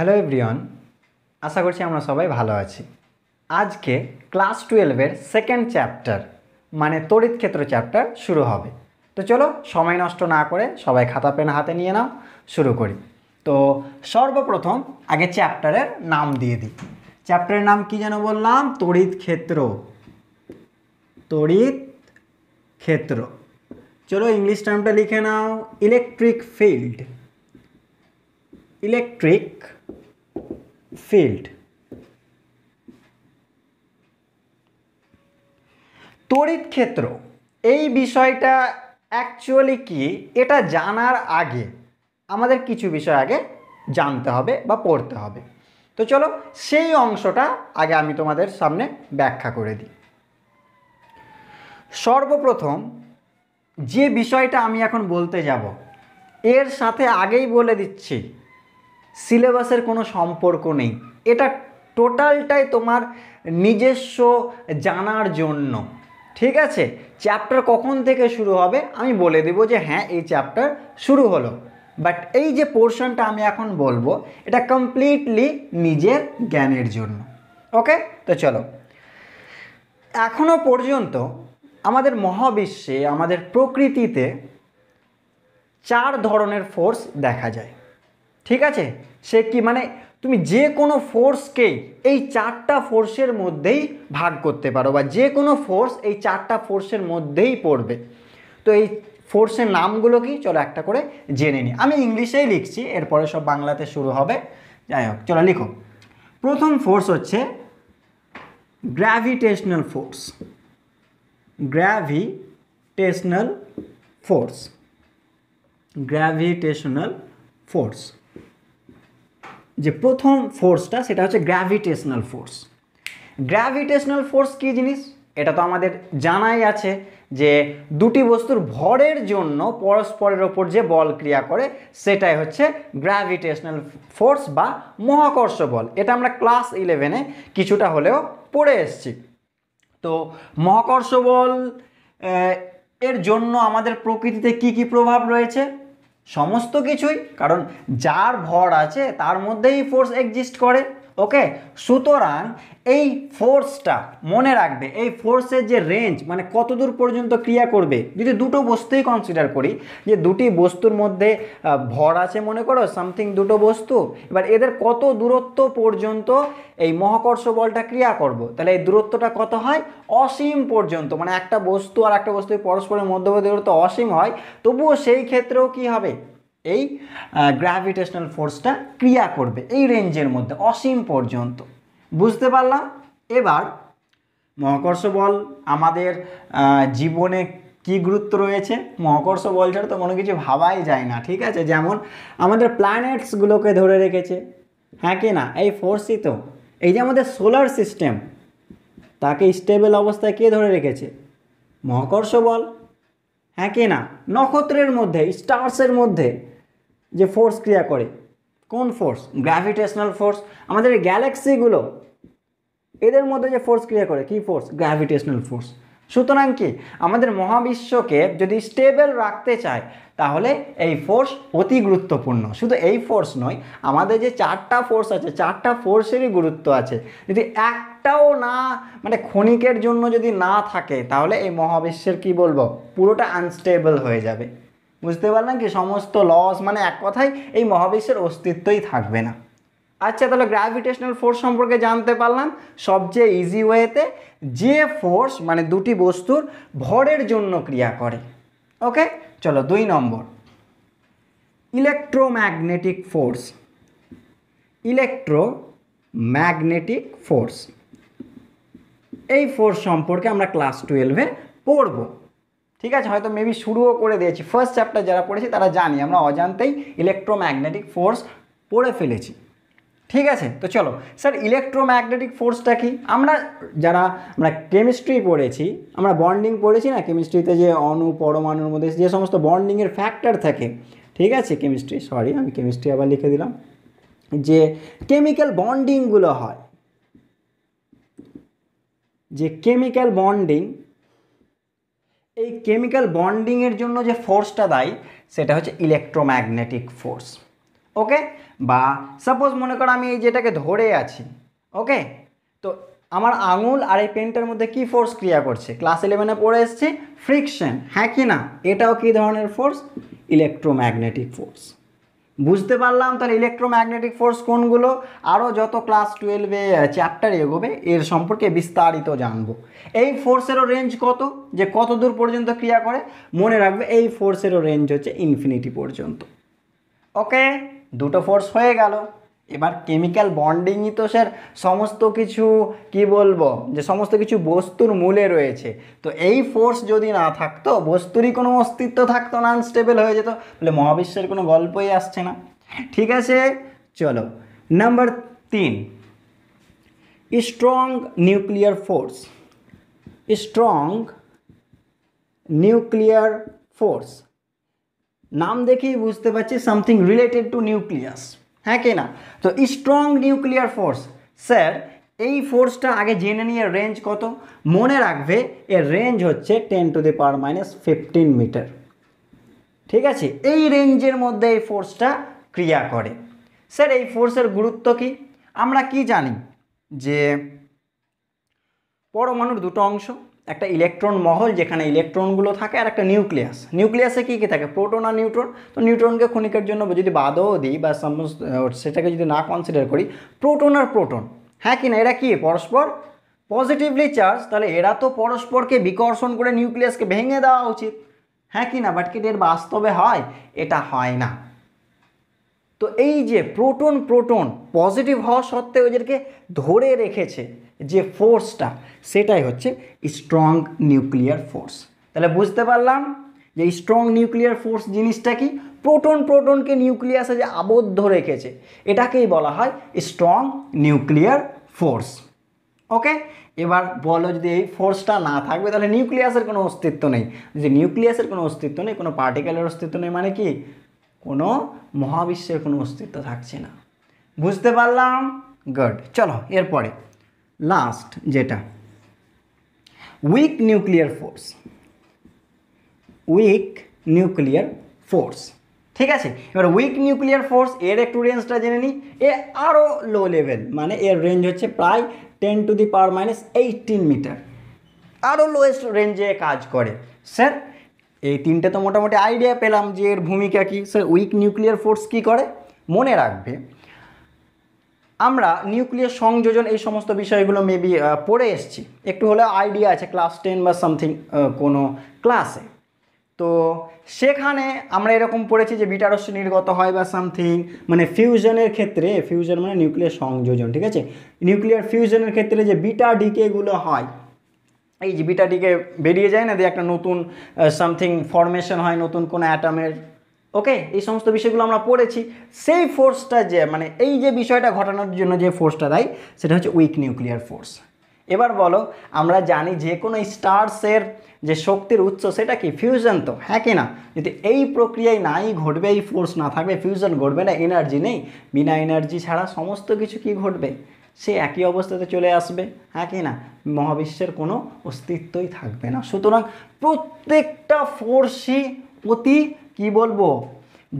Hello everyone আশা করছি আমরা সবাই ভালো আছি আজকে ক্লাস টুয়েলভের সেকেন্ড চ্যাপ্টার মানে তড়িৎ ক্ষেত্র চ্যাপ্টার শুরু হবে তো চলো সময় নষ্ট না করে সবাই খাতা পেন হাতে নিয়ে নাও শুরু করি তো সর্বপ্রথম আগে চ্যাপ্টারের নাম দিয়ে দিই চ্যাপ্টারের নাম কি যেন বললাম তড়িৎ ক্ষেত্র তড়িৎ ক্ষেত্র চলো ইংলিশ টার্মটা লিখে নাও ইলেকট্রিক ফিল্ড ইলেকট্রিক ফিল্ড তড়িৎ ক্ষেত্র এই বিষয়টা অ্যাকচুয়ালি কি এটা জানার আগে আমাদের কিছু বিষয় আগে জানতে হবে বা পড়তে হবে তো চলো সেই অংশটা আগে আমি তোমাদের সামনে ব্যাখ্যা করে দিই সর্বপ্রথম যে বিষয়টা আমি এখন বলতে যাব এর সাথে আগেই বলে দিচ্ছি সিলেবাসের কোনো সম্পর্ক নেই এটা টোটালটাই তোমার নিজস্ব জানার জন্য ঠিক আছে চ্যাপ্টার কখন থেকে শুরু হবে আমি বলে দেবো যে হ্যাঁ এই চ্যাপ্টার শুরু হলো বাট এই যে পোর্শনটা আমি এখন বলবো এটা কমপ্লিটলি নিজের জ্ঞানের জন্য ওকে তো চলো এখনও পর্যন্ত আমাদের মহাবিশ্বে আমাদের প্রকৃতিতে চার ধরনের ফোর্স দেখা যায় ঠিক আছে সে কি মানে তুমি যে কোনো ফোর্সকে এই চারটা ফোর্সের মধ্যেই ভাগ করতে পারো বা যে কোনো ফোর্স এই চারটা ফোর্সের মধ্যেই পড়বে তো এই ফোর্সের নামগুলো কি চলো একটা করে জেনে নিই আমি ইংলিশেই লিখছি এরপরে সব বাংলাতে শুরু হবে যাই হোক চলো লিখো প্রথম ফোর্স হচ্ছে gravitational force gravitational force gravitational force যে প্রথম ফোর্সটা সেটা হচ্ছে গ্র্যাভিটেশনাল ফোর্স গ্র্যাভিটেশনাল ফোর্স কী জিনিস এটা তো আমাদের জানাই আছে যে দুটি বস্তুর ভরের জন্য পরস্পরের ওপর যে বল ক্রিয়া করে সেটাই হচ্ছে গ্র্যাভিটেশনাল ফোর্স বা মহাকর্ষ বল এটা আমরা ক্লাস ইলেভেনে কিছুটা হলেও পড়ে এসছি তো মহাকর্ষ বল এর জন্য আমাদের প্রকৃতিতে কি কি প্রভাব রয়েছে সমস্ত কিছুই কারণ যার ভর আছে তার মধ্যেই ফোর্স এক্সিস্ট করে ওকে সুতরাং এই ফোর্সটা মনে রাখবে এই ফোর্সের যে রেঞ্জ মানে কতদূর পর্যন্ত ক্রিয়া করবে যদি দুটো বস্তুই কনসিডার করি যে দুটি বস্তুর মধ্যে ভর আছে মনে করো সামথিং দুটো বস্তু এবার এদের কত দূরত্ব পর্যন্ত এই মহাকর্ষ বলটা ক্রিয়া করব। তাহলে এই দূরত্বটা কত হয় অসীম পর্যন্ত মানে একটা বস্তু আর একটা বস্তু পরস্পরের মধ্যবর্তী দূরত্ব অসীম হয় তবুও সেই ক্ষেত্রেও কি হবে এই গ্র্যাভিটেশনাল ফোর্সটা ক্রিয়া করবে এই রেঞ্জের মধ্যে অসীম পর্যন্ত বুঝতে পারলাম এবার মহাকর্ষ বল আমাদের জীবনে কি গুরুত্ব রয়েছে মহাকর্ষ বল ছাড়া তো কোনো কিছু ভাবাই যায় না ঠিক আছে যেমন আমাদের প্ল্যানেটসগুলোকে ধরে রেখেছে হ্যাঁ কি না এই ফোর্সই তো এই যে আমাদের সোলার সিস্টেম তাকে স্টেবল অবস্থায় কে ধরে রেখেছে মহাকর্ষ বল হ্যাঁ কে না নক্ষত্রের মধ্যে স্টার্সের মধ্যে যে ফোর্স ক্রিয়া করে কোন ফোর্স গ্র্যাভিটেশনাল ফোর্স আমাদের গ্যালাক্সিগুলো এদের মধ্যে যে ফোর্স ক্রিয়া করে কি ফোর্স গ্র্যাভিটেশনাল ফোর্স সুতরাং কি আমাদের মহাবিশ্বকে যদি স্টেবল রাখতে চায় তাহলে এই ফোর্স অতি গুরুত্বপূর্ণ শুধু এই ফোর্স নয় আমাদের যে চারটা ফোর্স আছে চারটা ফোর্সেরই গুরুত্ব আছে যদি একটাও না মানে ক্ষণিকের জন্য যদি না থাকে তাহলে এই মহাবিশ্বের কি বলবো পুরোটা আনস্টেবল হয়ে যাবে বুঝতে পারলাম কি সমস্ত লস মানে এক কথায় এই মহাবিশ্বের অস্তিত্বই থাকবে না আচ্ছা তাহলে গ্র্যাভিটেশনাল ফোর্স সম্পর্কে জানতে পারলাম সবচেয়ে ইজি ওয়েতে যে ফোর্স মানে দুটি বস্তুর ভরের জন্য ক্রিয়া করে ওকে চলো দুই নম্বর ইলেকট্রোম্যাগনেটিক ফোর্স ইলেকট্রোম্যাগনেটিক ফোর্স এই ফোর্স সম্পর্কে আমরা ক্লাস টুয়েলভে পড়ব ঠিক আছে হয়তো মেবি শুরুও করে দিয়েছি ফার্স্ট চ্যাপ্টার যারা পড়েছি তারা জানি আমরা অজান্তেই ইলেকট্রোম্যাগনেটিক ফোর্স পড়ে ফেলেছি ঠিক আছে তো চলো স্যার ইলেকট্রোম্যাগনেটিক ফোর্সটা কি আমরা যারা আমরা কেমিস্ট্রি পড়েছি আমরা বন্ডিং পড়েছি না কেমিস্ট্রিতে যে অণু পরমাণুর মধ্যে যে সমস্ত বন্ডিংয়ের ফ্যাক্টর থাকে ঠিক আছে কেমিস্ট্রি সরি আমি কেমিস্ট্রি আবার লিখে দিলাম যে কেমিক্যাল বন্ডিংগুলো হয় যে কেমিক্যাল বন্ডিং এই কেমিক্যাল বন্ডিংয়ের জন্য যে ফোর্সটা দেয় সেটা হচ্ছে ইলেকট্রোম্যাগনেটিক ফোর্স ওকে বা সাপোজ মনে করো আমি এই যেটাকে ধরে আছি ওকে তো আমার আঙুল আর এই পেনটার মধ্যে কি ফোর্স ক্রিয়া করছে ক্লাস ইলেভেনে পড়ে এসছে ফ্রিকশন হ্যাঁ কি না এটাও কী ধরনের ফোর্স ইলেকট্রোম্যাগনেটিক ফোর্স বুঝতে পারলাম তাহলে ইলেকট্রোম্যাগনেটিক ফোর্স কোনগুলো আরও যত ক্লাস টুয়েলভে চ্যাপ্টার এগোবে এর সম্পর্কে বিস্তারিত জানবো এই ফোর্সেরও রেঞ্জ কত যে কত দূর পর্যন্ত ক্রিয়া করে মনে রাখবে এই ফোর্সেরও রেঞ্জ হচ্ছে ইনফিনিটি পর্যন্ত ওকে দুটো ফোর্স হয়ে গেল এবার কেমিক্যাল বন্ডিংই তো স্যার সমস্ত কিছু কি বলবো যে সমস্ত কিছু বস্তুর মূলে রয়েছে তো এই ফোর্স যদি না থাকতো বস্তুরই কোনো অস্তিত্ব থাকতো না আনস্টেবল হয়ে যেত তাহলে মহাবিশ্বের কোনো গল্পই আসছে না ঠিক আছে চলো নাম্বার তিন strong nuclear force strong nuclear force নাম দেখেই বুঝতে পারছি সামথিং রিলেটেড টু নিউক্লিয়াস হ্যাঁ কে না তো স্ট্রং নিউক্লিয়ার ফোর্স স্যার এই ফোর্সটা আগে জেনে নিয়ে রেঞ্জ কত মনে রাখবে এর রেঞ্জ হচ্ছে ten to the power minus fifteen metre ঠিক আছে এই রেঞ্জের মধ্যে এই ফোর্সটা ক্রিয়া করে স্যার এই ফোর্সের গুরুত্ব কি আমরা কি জানি যে পরমাণুর দুটো অংশ একটা ইলেকট্রন মহল যেখানে ইলেকট্রনগুলো থাকে আর একটা নিউক্লিয়াস নিউক্লিয়াসে কী কী থাকে প্রোটন আর নিউট্রন তো নিউট্রনকে ক্ষণিকের জন্য যদি বাদও দিই বা সমস্ত সেটাকে যদি না কনসিডার করি প্রোটন আর প্রোটন হ্যাঁ কি না এরা কি পরস্পর পজিটিভলি চার্জ তাহলে এরা তো পরস্পরকে বিকর্ষণ করে নিউক্লিয়াসকে ভেঙে দেওয়া উচিত হ্যাঁ কি না বাট কি এর বাস্তবে হয় এটা হয় না তো এই যে প্রোটন প্রোটন পজিটিভ হওয়া সত্ত্বেও এদেরকে ধরে রেখেছে যে ফোর্সটা সেটাই হচ্ছে স্ট্রং নিউক্লিয়ার ফোর্স তাহলে বুঝতে পারলাম যে স্ট্রং নিউক্লিয়ার ফোর্স জিনিসটা কি প্রোটন প্রোটনকে নিউক্লিয়াসে যে আবদ্ধ রেখেছে এটাকেই বলা হয় স্ট্রং নিউক্লিয়ার ফোর্স ওকে এবার বলো যদি এই ফোর্সটা না থাকবে তাহলে নিউক্লিয়াসের কোনো অস্তিত্ব নেই যে নিউক্লিয়াসের কোনো অস্তিত্ব নেই কোনো পার্টিকেলের অস্তিত্ব নেই মানে কি কোনো মহাবিশ্বের কোনো অস্তিত্ব থাকছে না বুঝতে পারলাম গুড চলো এরপরে লাস্ট যেটা weak nuclear force weak nuclear force ঠিক আছে এবার উইক নিউক্লিয়ার ফোর্স এর একটু রেঞ্জটা জেনে নিই এ আরও লো লেভেল মানে এর রেঞ্জ হচ্ছে প্রায় ten to the power minus eighteen metre আরও লোয়েস্ট রেঞ্জে কাজ করে স্যার এই তিনটে তো মোটামুটি আইডিয়া পেলাম যে এর ভূমিকা কী স্যার উইক নিউক্লিয়ার ফোর্স কী করে মনে রাখবে আমরা নিউক্লিয়ার সংযোজন এই সমস্ত বিষয়গুলো মেবি পড়ে এসছি একটু হলে আইডিয়া আছে ক্লাস টেন বা সামথিং কোনো ক্লাসে তো সেখানে আমরা এরকম পড়েছি যে বিটারস্য নির্গত হয় বা সামথিং মানে ফিউশনের ক্ষেত্রে ফিউশন মানে নিউক্লিয়ার সংযোজন ঠিক আছে নিউক্লিয়ার ফিউশনের ক্ষেত্রে যে বিটা ডিকেগুলো হয় এই যে বিটা ডিকে বেরিয়ে যায় না দিয়ে একটা নতুন সামথিং ফরমেশন হয় নতুন কোনো অ্যাটামের ওকে এই সমস্ত বিষয়গুলো আমরা পড়েছি সেই ফোর্সটা যে মানে এই যে বিষয়টা ঘটানোর জন্য যে ফোর্সটা দেয় সেটা হচ্ছে উইক নিউক্লিয়ার ফোর্স এবার বলো আমরা জানি যে কোনো স্টার্সের যে শক্তির উৎস সেটা কি ফিউশন তো হ্যাঁ কি না যদি এই প্রক্রিয়ায় নাই ঘটবে এই ফোর্স না থাকবে ফিউশন ঘটবে না এনার্জি নেই বিনা এনার্জি ছাড়া সমস্ত কিছু কি ঘটবে সে একই অবস্থাতে চলে আসবে হ্যাঁ কি না মহাবিশ্বের কোনো অস্তিত্বই থাকবে না সুতরাং প্রত্যেকটা ফোর্সই অতি কি বলবো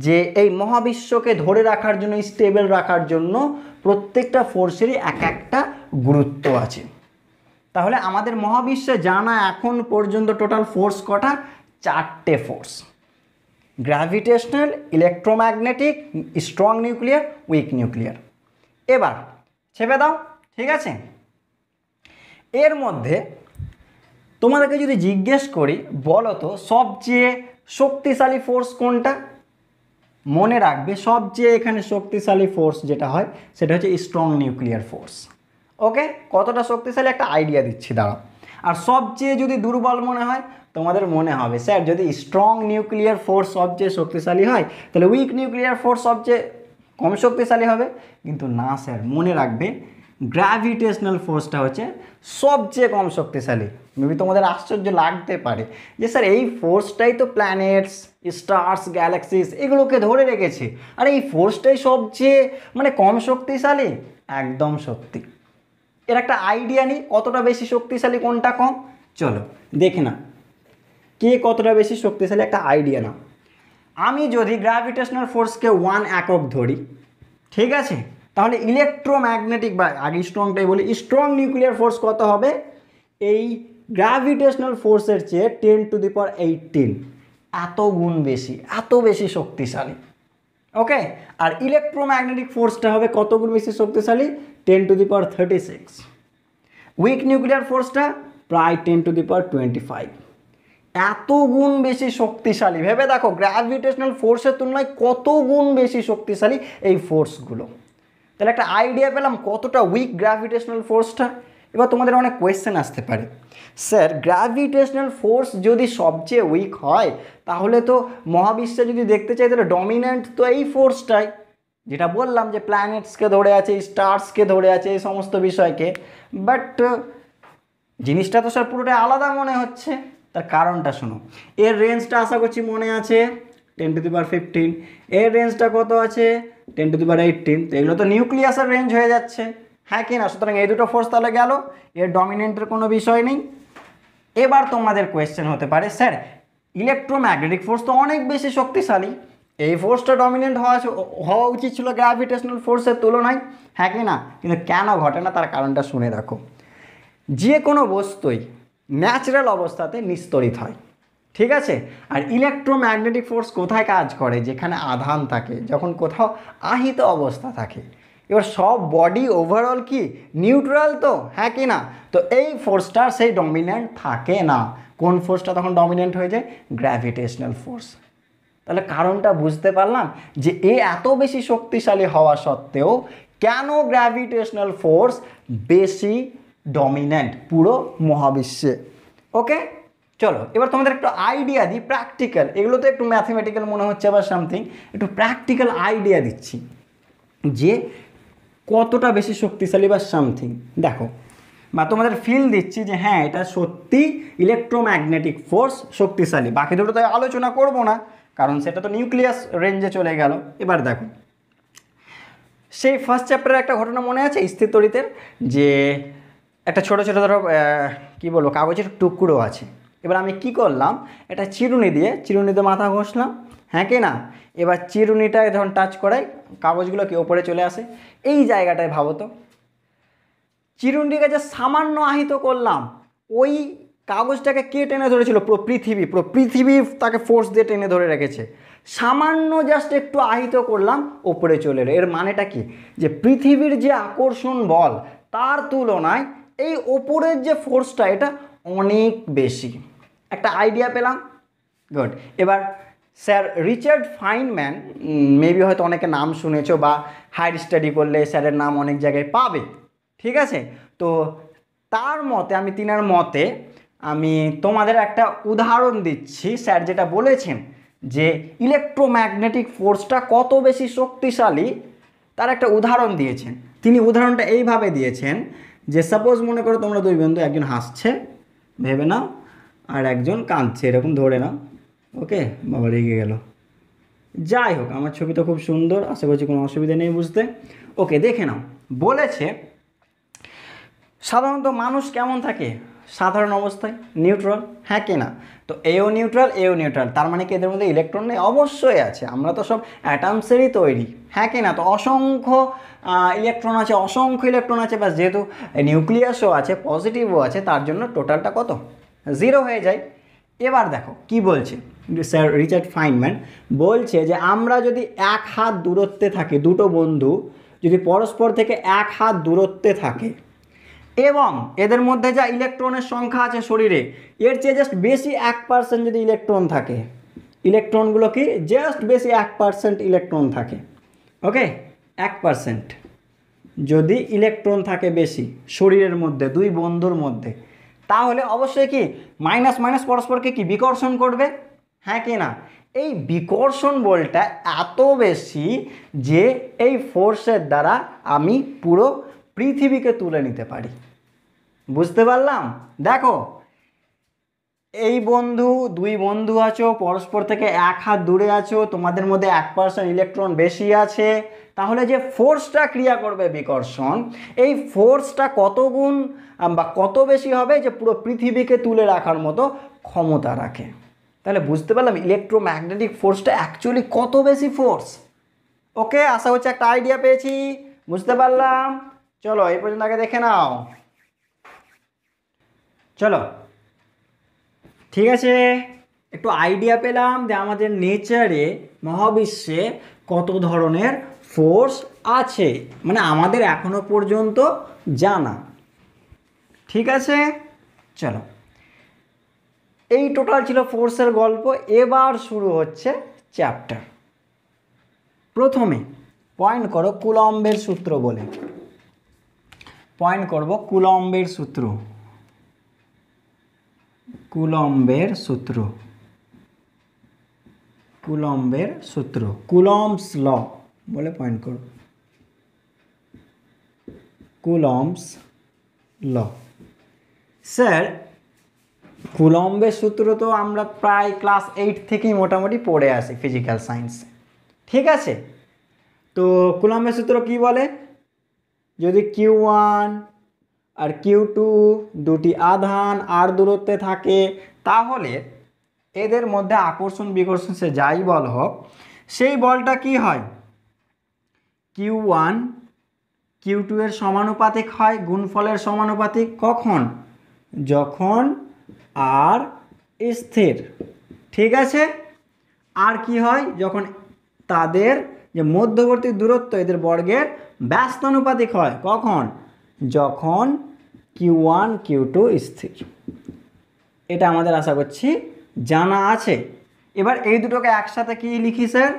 যে এই মহাবিশ্বকে ধরে রাখার জন্য স্টেবল রাখার জন্য প্রত্যেকটা ফোর্সেরই এক একটা গুরুত্ব আছে তাহলে আমাদের মহাবিশ্বে জানা এখন পর্যন্ত টোটাল ফোর্স কটা চারটে force gravitational electromagnetic strong nuclear weak nuclear এবার ছেপে দাও ঠিক আছে এর মধ্যে তোমাদেরকে যদি জিজ্ঞেস করি বলো তো সবচেয়ে শক্তিশালী ফোর্স কোনটা মনে রাখবে সবচেয়ে এখানে শক্তিশালী ফোর্স যেটা হয় সেটা হচ্ছে স্ট্রং নিউক্লিয়ার ফোর্স ওকে কতটা শক্তিশালী একটা আইডিয়া দিচ্ছি দাঁড়াও আর সবচেয়ে যদি দুর্বল মনে হয় তোমাদের মনে হবে স্যার যদি স্ট্রং নিউক্লিয়ার ফোর্স সবচেয়ে শক্তিশালী হয় তাহলে উইক নিউক্লিয়ার ফোর্স সবচেয়ে কম শক্তিশালী হবে কিন্তু না স্যার মনে রাখবে গ্র্যাভিটেশনাল ফোর্সটা হচ্ছে সবচেয়ে কম শক্তিশালী মেবি তোমাদের আশ্চর্য লাগতে পারে যে স্যার এই ফোর্সটাই তো প্ল্যানেটস স্টার্স গ্যালাক্সিস এগুলোকে ধরে রেখেছে আর এই ফোর্সটাই সবচেয়ে মানে কম শক্তিশালী একদম সত্যি এর একটা আইডিয়া নেই কতটা বেশি শক্তিশালী কোনটা কম চলো দেখে না কে কতটা বেশি শক্তিশালী একটা আইডিয়া না আমি যদি গ্র্যাভিটেশনাল ফোর্সকে ওয়ান একক ধরি ঠিক আছে তাহলে ইলেকট্রোম্যাগনেটিক বা আগে স্ট্রংটাই বলি স্ট্রং নিউক্লিয়ার ফোর্স কত হবে এই গ্র্যাভিটেশনাল ফোর্সের চেয়ে ten to the power eighteen এত গুণ বেশি এত বেশি শক্তিশালী ওকে আর ইলেকট্রোম্যাগনেটিক ফোর্সটা হবে কত গুণ বেশি শক্তিশালী ten to the power thirty six weak nuclear ফোর্সটা প্রায় ten to the power twenty five এত গুণ বেশি শক্তিশালী ভেবে দেখো গ্র্যাভিটেশনাল ফোর্সের তুলনায় কত গুণ বেশি শক্তিশালী এই ফোর্সগুলো তাহলে একটা আইডিয়া পেলাম কতটা উইক গ্র্যাভিটেশনাল ফোর্সটা এবার তোমাদের অনেক কোয়েশ্চেন আসতে পারে স্যার গ্র্যাভিটেশনাল ফোর্স যদি সবচেয়ে উইক হয় তাহলে তো মহাবিশ্বে যদি দেখতে চাই তাহলে ডমিন্যান্ট তো এই ফোর্সটাই যেটা বললাম যে প্ল্যানেটসকে ধরে আছে স্টার্সকে ধরে আছে এই সমস্ত বিষয়কে বাট জিনিসটা তো স্যার পুরোটাই আলাদা মনে হচ্ছে তার কারণটা শোনো এর রেঞ্জটা আশা করছি মনে আছে ten to the power fifteen এর রেঞ্জটা কত আছে ten to the power eighteen তো এগুলো তো নিউক্লিয়াসের রেঞ্জ হয়ে যাচ্ছে হ্যাঁ কি না সুতরাং এই দুটো ফোর্স তাহলে গেল এর ডমিনেন্টের কোনো বিষয় নেই এবার তোমাদের কোয়েশ্চেন হতে পারে স্যার ইলেকট্রোম্যাগনেটিক ফোর্স তো অনেক বেশি শক্তিশালী এই ফোর্সটা ডমিনেন্ট হওয়া হওয়া উচিত ছিল গ্র্যাভিটেশনাল ফোর্সের তুলনায় হ্যাঁ কি না কিন্তু কেন ঘটে না তার কারণটা শুনে রাখো যে কোনো বস্তুই ন্যাচারাল অবস্থাতে নিস্তরিত হয় ঠিক আছে আর ইলেকট্রোম্যাগনেটিক ফোর্স কোথায় কাজ করে যেখানে আধান থাকে যখন কোথাও আহিত অবস্থা থাকে এবার সব বডি ওভারঅল কি নিউট্রাল তো হ্যাঁ কি না তো এই ফোর্সটার সেই ডমিন্যান্ট থাকে না কোন ফোর্সটা তখন ডমিন্যান্ট হয়ে যায় গ্র্যাভিটেশনাল ফোর্স তাহলে কারণটা বুঝতে পারলাম যে এ এত বেশি শক্তিশালী হওয়া সত্ত্বেও কেন গ্র্যাভিটেশনাল ফোর্স বেশি ডমিন্যান্ট পুরো মহাবিশ্বে ওকে চলো এবার তোমাদের একটু আইডিয়া দিই প্র্যাকটিক্যাল এগুলো তো একটু ম্যাথমেটিক্যাল মনে হচ্ছে বা সামথিং একটু প্র্যাকটিক্যাল আইডিয়া দিচ্ছি যে কতটা বেশি শক্তিশালী বা সামথিং দেখো বা তোমাদের ফিল দিচ্ছি যে হ্যাঁ এটা সত্যি ইলেকট্রোম্যাগনেটিক ফোর্স শক্তিশালী বাকি দুটো তো আলোচনা করব না কারণ সেটা তো নিউক্লিয়াস রেঞ্জে চলে গেল এবার দেখো সেই ফার্স্ট চ্যাপ্টারের একটা ঘটনা মনে আছে স্থির তরিতের যে একটা ছোট ছোট ধরো কী বলবো কাগজের টুকরো আছে এবার আমি কি করলাম এটা চিরুনি দিয়ে চিরুনিতে মাথা ঘষলাম হ্যাঁ কি না এবার চিরুনিটা যখন টাচ করাই কাগজগুলো কি ওপরে চলে আসে এই জায়গাটায় ভাবো তো চিরুনটিকে যে সামান্য আহিত করলাম ওই কাগজটাকে কে টেনে ধরেছিল পুরো পৃথিবী পুরো পৃথিবী তাকে ফোর্স দিয়ে টেনে ধরে রেখেছে সামান্য জাস্ট একটু আহিত করলাম ওপরে চলে এলো এর মানেটা কি যে পৃথিবীর যে আকর্ষণ বল তার তুলনায় এই ওপরের যে ফোর্সটা এটা অনেক বেশি একটা আইডিয়া পেলাম গুড এবার স্যার রিচার্ড ফাইনম্যান মেবি হয়তো অনেকে নাম শুনেছো বা হায়ার স্টাডি করলে স্যারের নাম অনেক জায়গায় পাবে ঠিক আছে তো তার মতে আমি তিনার মতে আমি তোমাদের একটা উদাহরণ দিচ্ছি স্যার যেটা বলেছেন যে ইলেকট্রোম্যাগনেটিক ফোর্সটা কত বেশি শক্তিশালী তার একটা উদাহরণ দিয়েছেন তিনি উদাহরণটা এইভাবে দিয়েছেন যে সাপোজ মনে করো তোমরা দুই বন্ধু একজন হাসছে ভেবে নাও আর একজন কাঁদছে এরকম ধরে নাও ওকে বাবা রেগে গেল যাই হোক আমার ছবি তো খুব সুন্দর আশা করছি কোনো অসুবিধা নেই বুঝতে ওকে দেখে নাও বলেছে সাধারণত মানুষ কেমন থাকে সাধারণ অবস্থায় নিউট্রাল হ্যাঁ কে না তো এও নিউট্রাল এও নিউট্রাল তার মানে কি এদের মধ্যে ইলেকট্রন নেই অবশ্যই আছে আমরা তো সব অ্যাটামসেরই তৈরি হ্যাঁ কে না তো অসংখ্য ইলেকট্রন আছে অসংখ্য ইলেকট্রন আছে বা যেহেতু নিউক্লিয়াসও আছে পজিটিভও আছে তার জন্য টোটালটা কত জিরো হয়ে যায় এবার দেখো কি বলছে স্যার রিচার্ড ফাইনম্যান বলছে যে আমরা যদি এক হাত দূরত্বে থাকি দুটো বন্ধু যদি পরস্পর থেকে এক হাত দূরত্বে থাকে এবং এদের মধ্যে যা ইলেকট্রনের সংখ্যা আছে শরীরে এর চেয়ে জাস্ট বেশি এক পার্সেন্ট যদি ইলেকট্রন থাকে ইলেকট্রনগুলো কি জাস্ট বেশি এক পার্সেন্ট ইলেকট্রন থাকে ওকে এক পার্সেন্ট যদি ইলেকট্রন থাকে বেশি শরীরের মধ্যে দুই বন্ধুর মধ্যে তাহলে অবশ্যই কি মাইনাস মাইনাস পরস্পরকে কি বিকর্ষণ করবে হ্যাঁ কি না এই বিকর্ষণ বলটা এত বেশি যে এই ফোর্সের দ্বারা আমি পুরো পৃথিবীকে তুলে নিতে পারি বুঝতে পারলাম দেখো এই বন্ধু দুই বন্ধু আছো পরস্পর থেকে এক হাত দূরে আছো তোমাদের মধ্যে এক পার্সেন্ট ইলেকট্রন বেশি আছে তাহলে যে ফোর্সটা ক্রিয়া করবে বিকর্ষণ এই ফোর্সটা কত গুণ বা কত বেশি হবে যে পুরো পৃথিবীকে তুলে রাখার মতো ক্ষমতা রাখে তাহলে বুঝতে পারলাম ইলেকট্রোম্যাগনেটিক ফোর্সটা অ্যাকচুয়ালি কত বেশি ফোর্স ওকে আশা হচ্ছে একটা আইডিয়া পেয়েছি বুঝতে পারলাম চলো এই পর্যন্ত আগে দেখে নাও চলো ঠিক আছে একটু আইডিয়া পেলাম যে আমাদের নেচারে মহাবিশ্বে কত ধরনের ফোর্স আছে মানে আমাদের এখনো পর্যন্ত জানা ঠিক আছে চলো এই টোটাল ছিল ফোর্সের গল্প এবার শুরু হচ্ছে চ্যাপ্টার প্রথমে পয়েন্ট করো কুলম্বের সূত্র বলে পয়েন্ট করব কুলম্বের সূত্র কুলম্বের সূত্র কুলম্বের সূত্র কুলম্বস ল বলে পয়েন্ট করো কুলম্বস ল স্যার কুলম্বের সূত্র তো আমরা প্রায় ক্লাস এইট থেকেই মোটামুটি পড়ে আসি ফিজিক্যাল সায়েন্সে ঠিক আছে তো কুলম্বের সূত্র কি বলে যদি কিউ ওয়ান আর কিউ টু দুটি আধান আর দূরত্বে থাকে তাহলে এদের মধ্যে আকর্ষণ বিকর্ষণ সে যাই বল হোক সেই বলটা কি হয় কিউ ওয়ান কিউ টু এর সমানুপাতিক হয় গুণফলের সমানুপাতিক কখন যখন আর স্থির ঠিক আছে আর কি হয় যখন তাদের যে মধ্যবর্তী দূরত্ব এদের বর্গের ব্যস্তানুপাতিক হয় কখন যখন কিউ ওয়ান কিউ টু স্থির এটা আমাদের আশা করছি জানা আছে এবার এই দুটোকে একসাথে কি লিখি sir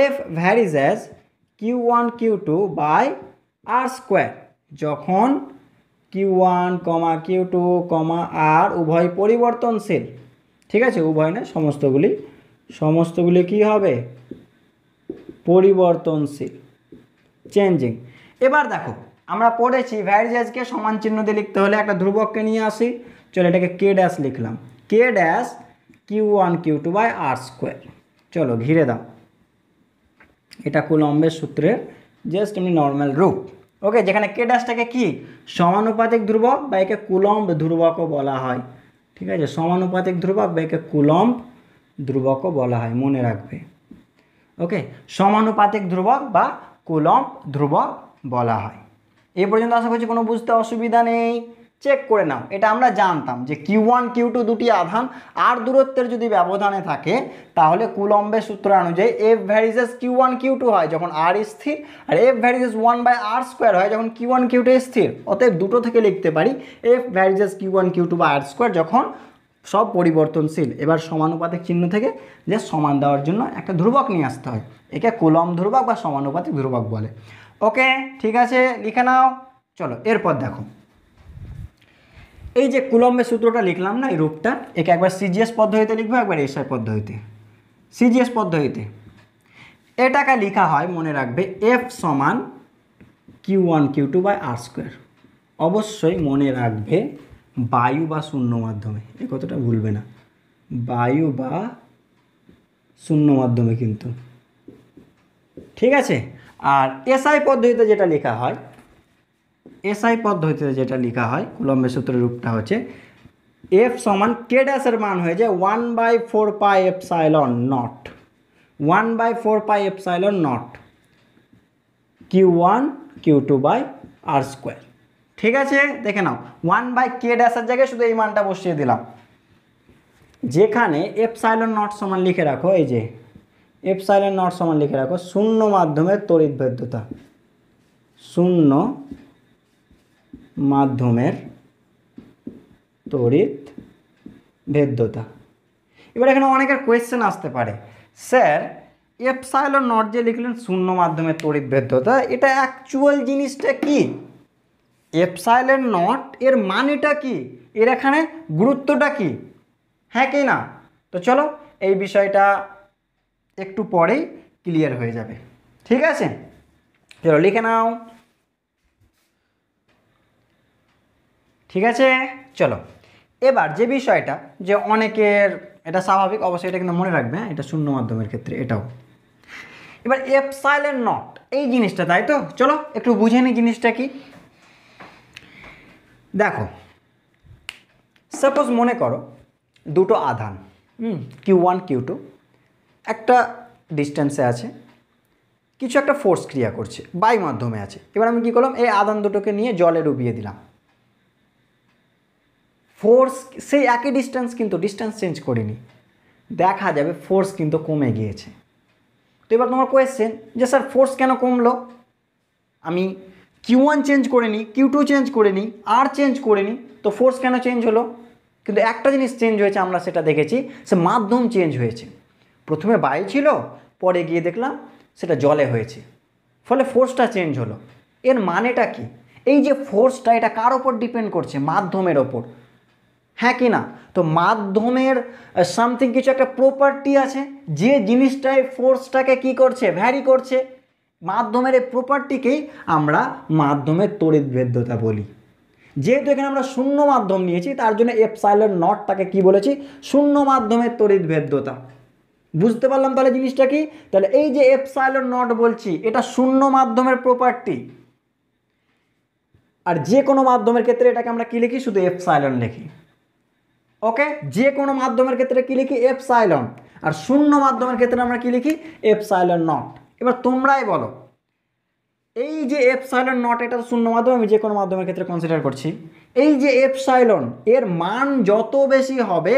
F varies as Q one Q two by R square যখন Q one comma Q two comma R উভয় পরিবর্তনশীল ঠিক আছে উভয় না সমস্তগুলি সমস্তগুলি কি হবে পরিবর্তনশীল চেঞ্জিং এবার দেখো আমরা পড়েছি ভ্যারিজেসকে সমান চিহ্ন দিয়ে লিখতে হলে একটা ধ্রুবককে নিয়ে আসি চলো এটাকে কে ড্যাশ লিখলাম K dash Q one Q two by R square চলো ঘিরে দাও এটা কুলম্বের সূত্রের জাস্ট এমনি নর্মাল রূপ ওকে যেখানে কে ড্যাশটাকে কি সমানুপাতিক ধ্রুবক বা একে কুলম্ব ধ্রুবকও বলা হয় ঠিক আছে সমানুপাতিক ধ্রুবক বা একে কুলম্ব ধ্রুবকও বলা হয় মনে রাখবে ওকে সমানুপাতিক ধ্রুবক বা কুলম্ব ধ্রুবক বলা হয় এই পর্যন্ত আশা করছি কোনো বুঝতে অসুবিধা নেই চেক করে নাও এটা আমরা জানতাম যে কিউ ওয়ান কিউ টু দুটি আধান আর দূরত্বের যদি ব্যবধানে থাকে তাহলে কুলম্বের সূত্র অনুযায়ী F varies Q one Q two হয় যখন আর স্থির আর F varies one by R square হয় যখন কিউ ওয়ান কিউ টু স্থির অতএব দুটো থেকে লিখতে পারি F varies Q one Q two বা আর স্কোয়ার যখন সব পরিবর্তনশীল এবার সমানুপাতিক চিহ্ন থেকে যে সমান দেওয়ার জন্য একটা ধ্রুবক নিয়ে আসতে হয় একে কুলম ধ্রুবক বা সমানুপাতিক ধ্রুবক বলে ওকে ঠিক আছে লিখে নাও চলো এরপর দেখো এই যে কুলম্বের সূত্রটা লিখলাম না এই রূপটা একে একবার সিজিএস পদ্ধতিতে লিখবো একবার এসআই পদ্ধতিতে সিজিএস পদ্ধতিতে এটাকে লেখা হয় মনে রাখবে এফ সমান Q one Q two by R square অবশ্যই মনে রাখবে বায়ু বা শূন্য মাধ্যমে এ কথাটা ভুলবে না বায়ু বা শূন্য মাধ্যমে কিন্তু ঠিক আছে আর এসআই পদ্ধতিতে যেটা লেখা হয় এসআই পদ্ধতিতে যেটা লেখা হয় কুলম্বের সূত্রের রূপটা হচ্ছে এফ সমান কে ড্যাশের মান হয়ে যায় one by four pi epsilon nought one by four pi epsilon nought Q one Q two by R square ঠিক আছে দেখে নাও ওয়ান বাই কে ড্যাশের জায়গায় শুধু এই মানটা বসিয়ে দিলাম যেখানে এফ সাইলন নট সমান লিখে রাখো এই যে এফ সাইলন নট সমান লিখে রাখো শূন্য মাধ্যমে তড়িৎ ভেদ্যতা শূন্য মাধ্যমের তড়িৎ ভেদ্যতা এবার এখানে অনেকের কোয়েশ্চেন আসতে পারে স্যার এফসাইলন নট যে লিখলেন শূন্য মাধ্যমের তড়িৎ ভেদ্যতা এটা অ্যাকচুয়াল জিনিসটা কি এফসাইলেন নট এর মানিটা কি এর এখানে গুরুত্বটা কি হ্যাঁ কি না তো চলো এই বিষয়টা একটু পরেই ক্লিয়ার হয়ে যাবে ঠিক আছে চলো লিখে নাও ঠিক আছে চলো এবার যে বিষয়টা যে অনেকের এটা স্বাভাবিক অবশ্যই এটা কিন্তু মনে রাখবে হ্যাঁ এটা শূন্য মাধ্যমের ক্ষেত্রে এটাও এবার এফ সাইলেন্ট নট এই জিনিসটা তাই তো চলো একটু বুঝে নিই জিনিসটা কি দেখো সাপোজ মনে করো দুটো আধান কিউ ওয়ান কিউ টু একটা ডিস্টেন্সে আছে কিছু একটা ফোর্স ক্রিয়া করছে বাই মাধ্যমে আছে এবার আমি কি করলাম এই আদান দুটোকে নিয়ে জলে ডুবিয়ে দিলাম ফোর্স সেই একই ডিস্টেন্স কিন্তু ডিস্টেন্স চেঞ্জ করিনি দেখা যাবে ফোর্স কিন্তু কমে গিয়েছে তো এবার তোমার কোয়েশ্চেন যে স্যার ফোর্স কেন কমলো আমি কিউ ওয়ান চেঞ্জ করে নিই কিউ টু চেঞ্জ করে নিই আর চেঞ্জ করে নিই তো ফোর্স কেন চেঞ্জ হলো কিন্তু একটা জিনিস চেঞ্জ হয়েছে আমরা সেটা দেখেছি সে মাধ্যম চেঞ্জ হয়েছে প্রথমে বায়ু ছিল পরে গিয়ে দেখলাম সেটা জলে হয়েছে ফলে ফোর্সটা চেঞ্জ হলো এর মানেটা কি এই যে ফোর্সটা এটা কার ওপর ডিপেন্ড করছে মাধ্যমের ওপর হ্যাঁ কি না তো মাধ্যমের সামথিং কিছু একটা প্রপার্টি আছে যে জিনিসটাই ফোর্সটাকে কি করছে ভ্যারি করছে মাধ্যমের এই প্রপার্টিকেই আমরা মাধ্যমের তড়িৎভেদ্যতা বলি যেহেতু এখানে আমরা শূন্য মাধ্যম নিয়েছি তার জন্য এফসাইলের নটটাকে কি বলেছি শূন্য মাধ্যমের তড়িৎভেদ্যতা বুঝতে পারলাম তাহলে জিনিসটা কি তাহলে এই যে এফসাইলের নট বলছি এটা শূন্য মাধ্যমের প্রপার্টি আর যে কোনো মাধ্যমের ক্ষেত্রে এটাকে আমরা কী লিখি শুধু এফসাইলন লিখি ওকে যে কোনো মাধ্যমের ক্ষেত্রে কী লিখি এফ সাইলন আর শূন্য মাধ্যমের ক্ষেত্রে আমরা কী লিখি এফ সাইলন নট এবার তোমরাই বলো এই যে এফ সাইলন নট এটা তো শূন্য মাধ্যম আমি যে কোনো মাধ্যমের ক্ষেত্রে কনসিডার করছি এই যে এফ সাইলন এর মান যত বেশি হবে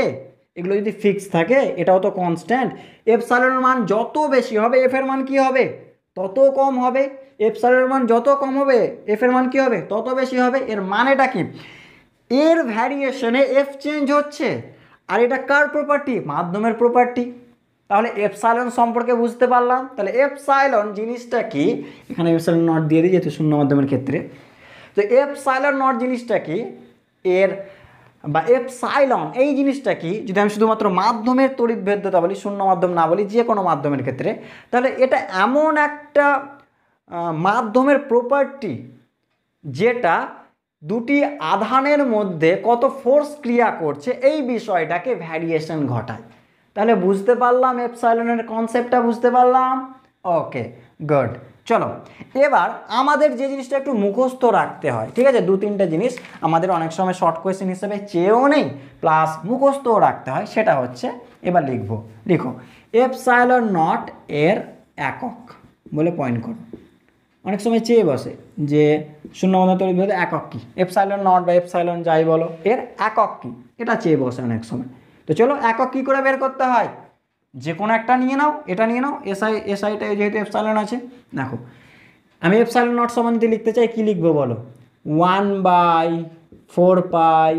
এগুলো যদি ফিক্স থাকে এটাও তো কনস্ট্যান্ট এফ সাইলনের মান যত বেশি হবে এফ এর মান কি হবে তত কম হবে এফ সাইলনের মান যত কম হবে এফ এর মান কি হবে তত বেশি হবে এর মান এটা কি এর ভ্যারিয়েশনে এফ চেঞ্জ হচ্ছে আর এটা কার প্রপার্টি মাধ্যমের প্রপার্টি তাহলে এফসাইলন সম্পর্কে বুঝতে পারলাম তাহলে এফসাইলন জিনিসটা কি এখানে এফসাইলন নট দিয়ে দিই যেহেতু শূন্য মাধ্যমের ক্ষেত্রে তো এফসাইলন নট জিনিসটা কি এর বা এফসাইলন এই জিনিসটা কি যদি আমি শুধুমাত্র মাধ্যমের তড়িৎভেদ্যতা বলি শূন্য মাধ্যম না বলি যে কোনো মাধ্যমের ক্ষেত্রে তাহলে এটা এমন একটা মাধ্যমের প্রপার্টি যেটা দুটি আধানের মধ্যে কত ফোর্স ক্রিয়া করছে এই বিষয়টাকে ভ্যারিয়েশন ঘটায় তাহলে বুঝতে পারলাম এফসাইলনের কনসেপ্টটা বুঝতে পারলাম ওকে গুড চলো এবার আমাদের যে জিনিসটা একটু মুখস্থ রাখতে হয় ঠিক আছে দু তিনটা জিনিস আমাদের অনেক সময় শর্ট কোয়েশ্চেন হিসেবে চেয়েও নেই প্লাস মুখস্থও রাখতে হয় সেটা হচ্ছে এবার লিখবো লিখো এফসাইলন নট এর একক বলে পয়েন্ট করো অনেক সময় চেয়ে বসে যে শূন্যবন্ধ তড়িৎ বিভেদ একক কী এফসাইলন নট বা এফসাইলন যাই বলো এর একক কী এটা চেয়ে বসে অনেক সময় তো চলো একক কী করে বের করতে হয় যে কোনো একটা নিয়ে নাও এটা নিয়ে নাও এসআই এসআইটা যেহেতু এফসাইলন আছে দেখো আমি এফসাইলন নট সম্বন্ধে লিখতে চাই কী লিখবো বলো one by four pi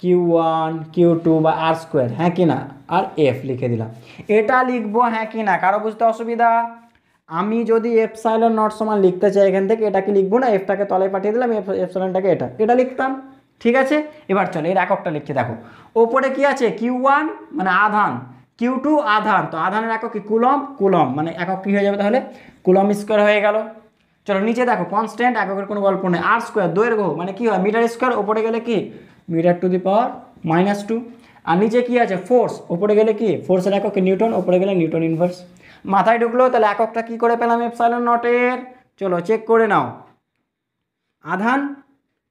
q one Q two বা আর স্কোয়ার হ্যাঁ কি না আর এফ লিখে দিলাম এটা লিখবো হ্যাঁ কি না কারো বুঝতে অসুবিধা আমি যদি এফসাইলন নট সমান লিখতে চাই এখান থেকে এটা কি লিখবো না এফটাকে তলায় পাঠিয়ে দিলাম এফ এফসাইলনটাকে এটা এটা লিখতাম ঠিক আছে এবার চলো এর এককটা লিখে দেখো ওপরে কি আছে কিউ ওয়ান মানে আধান কিউ টু আধান তো আধানের একক কি কুলম কুলম মানে একক কী হয়ে যাবে তাহলে কুলম স্কোয়ার হয়ে গেল চলো নিচে দেখো কনস্ট্যান্ট এককের কোনো গল্প নেই আর স্কোয়ার দৈর্ঘ্য মানে কি হয় মিটার স্কোয়ার ওপরে গেলে কি metre to the power minus two আর নিচে কী আছে ফোর্স ওপরে গেলে কি ফোর্সের এককে নিউটন ওপরে গেলে নিউটন ইনভার্স মাথায় ঢুকলো তাহলে এককটা কী করে পেলাম এফসাইলন নটের চলো চেক করে নাও আধান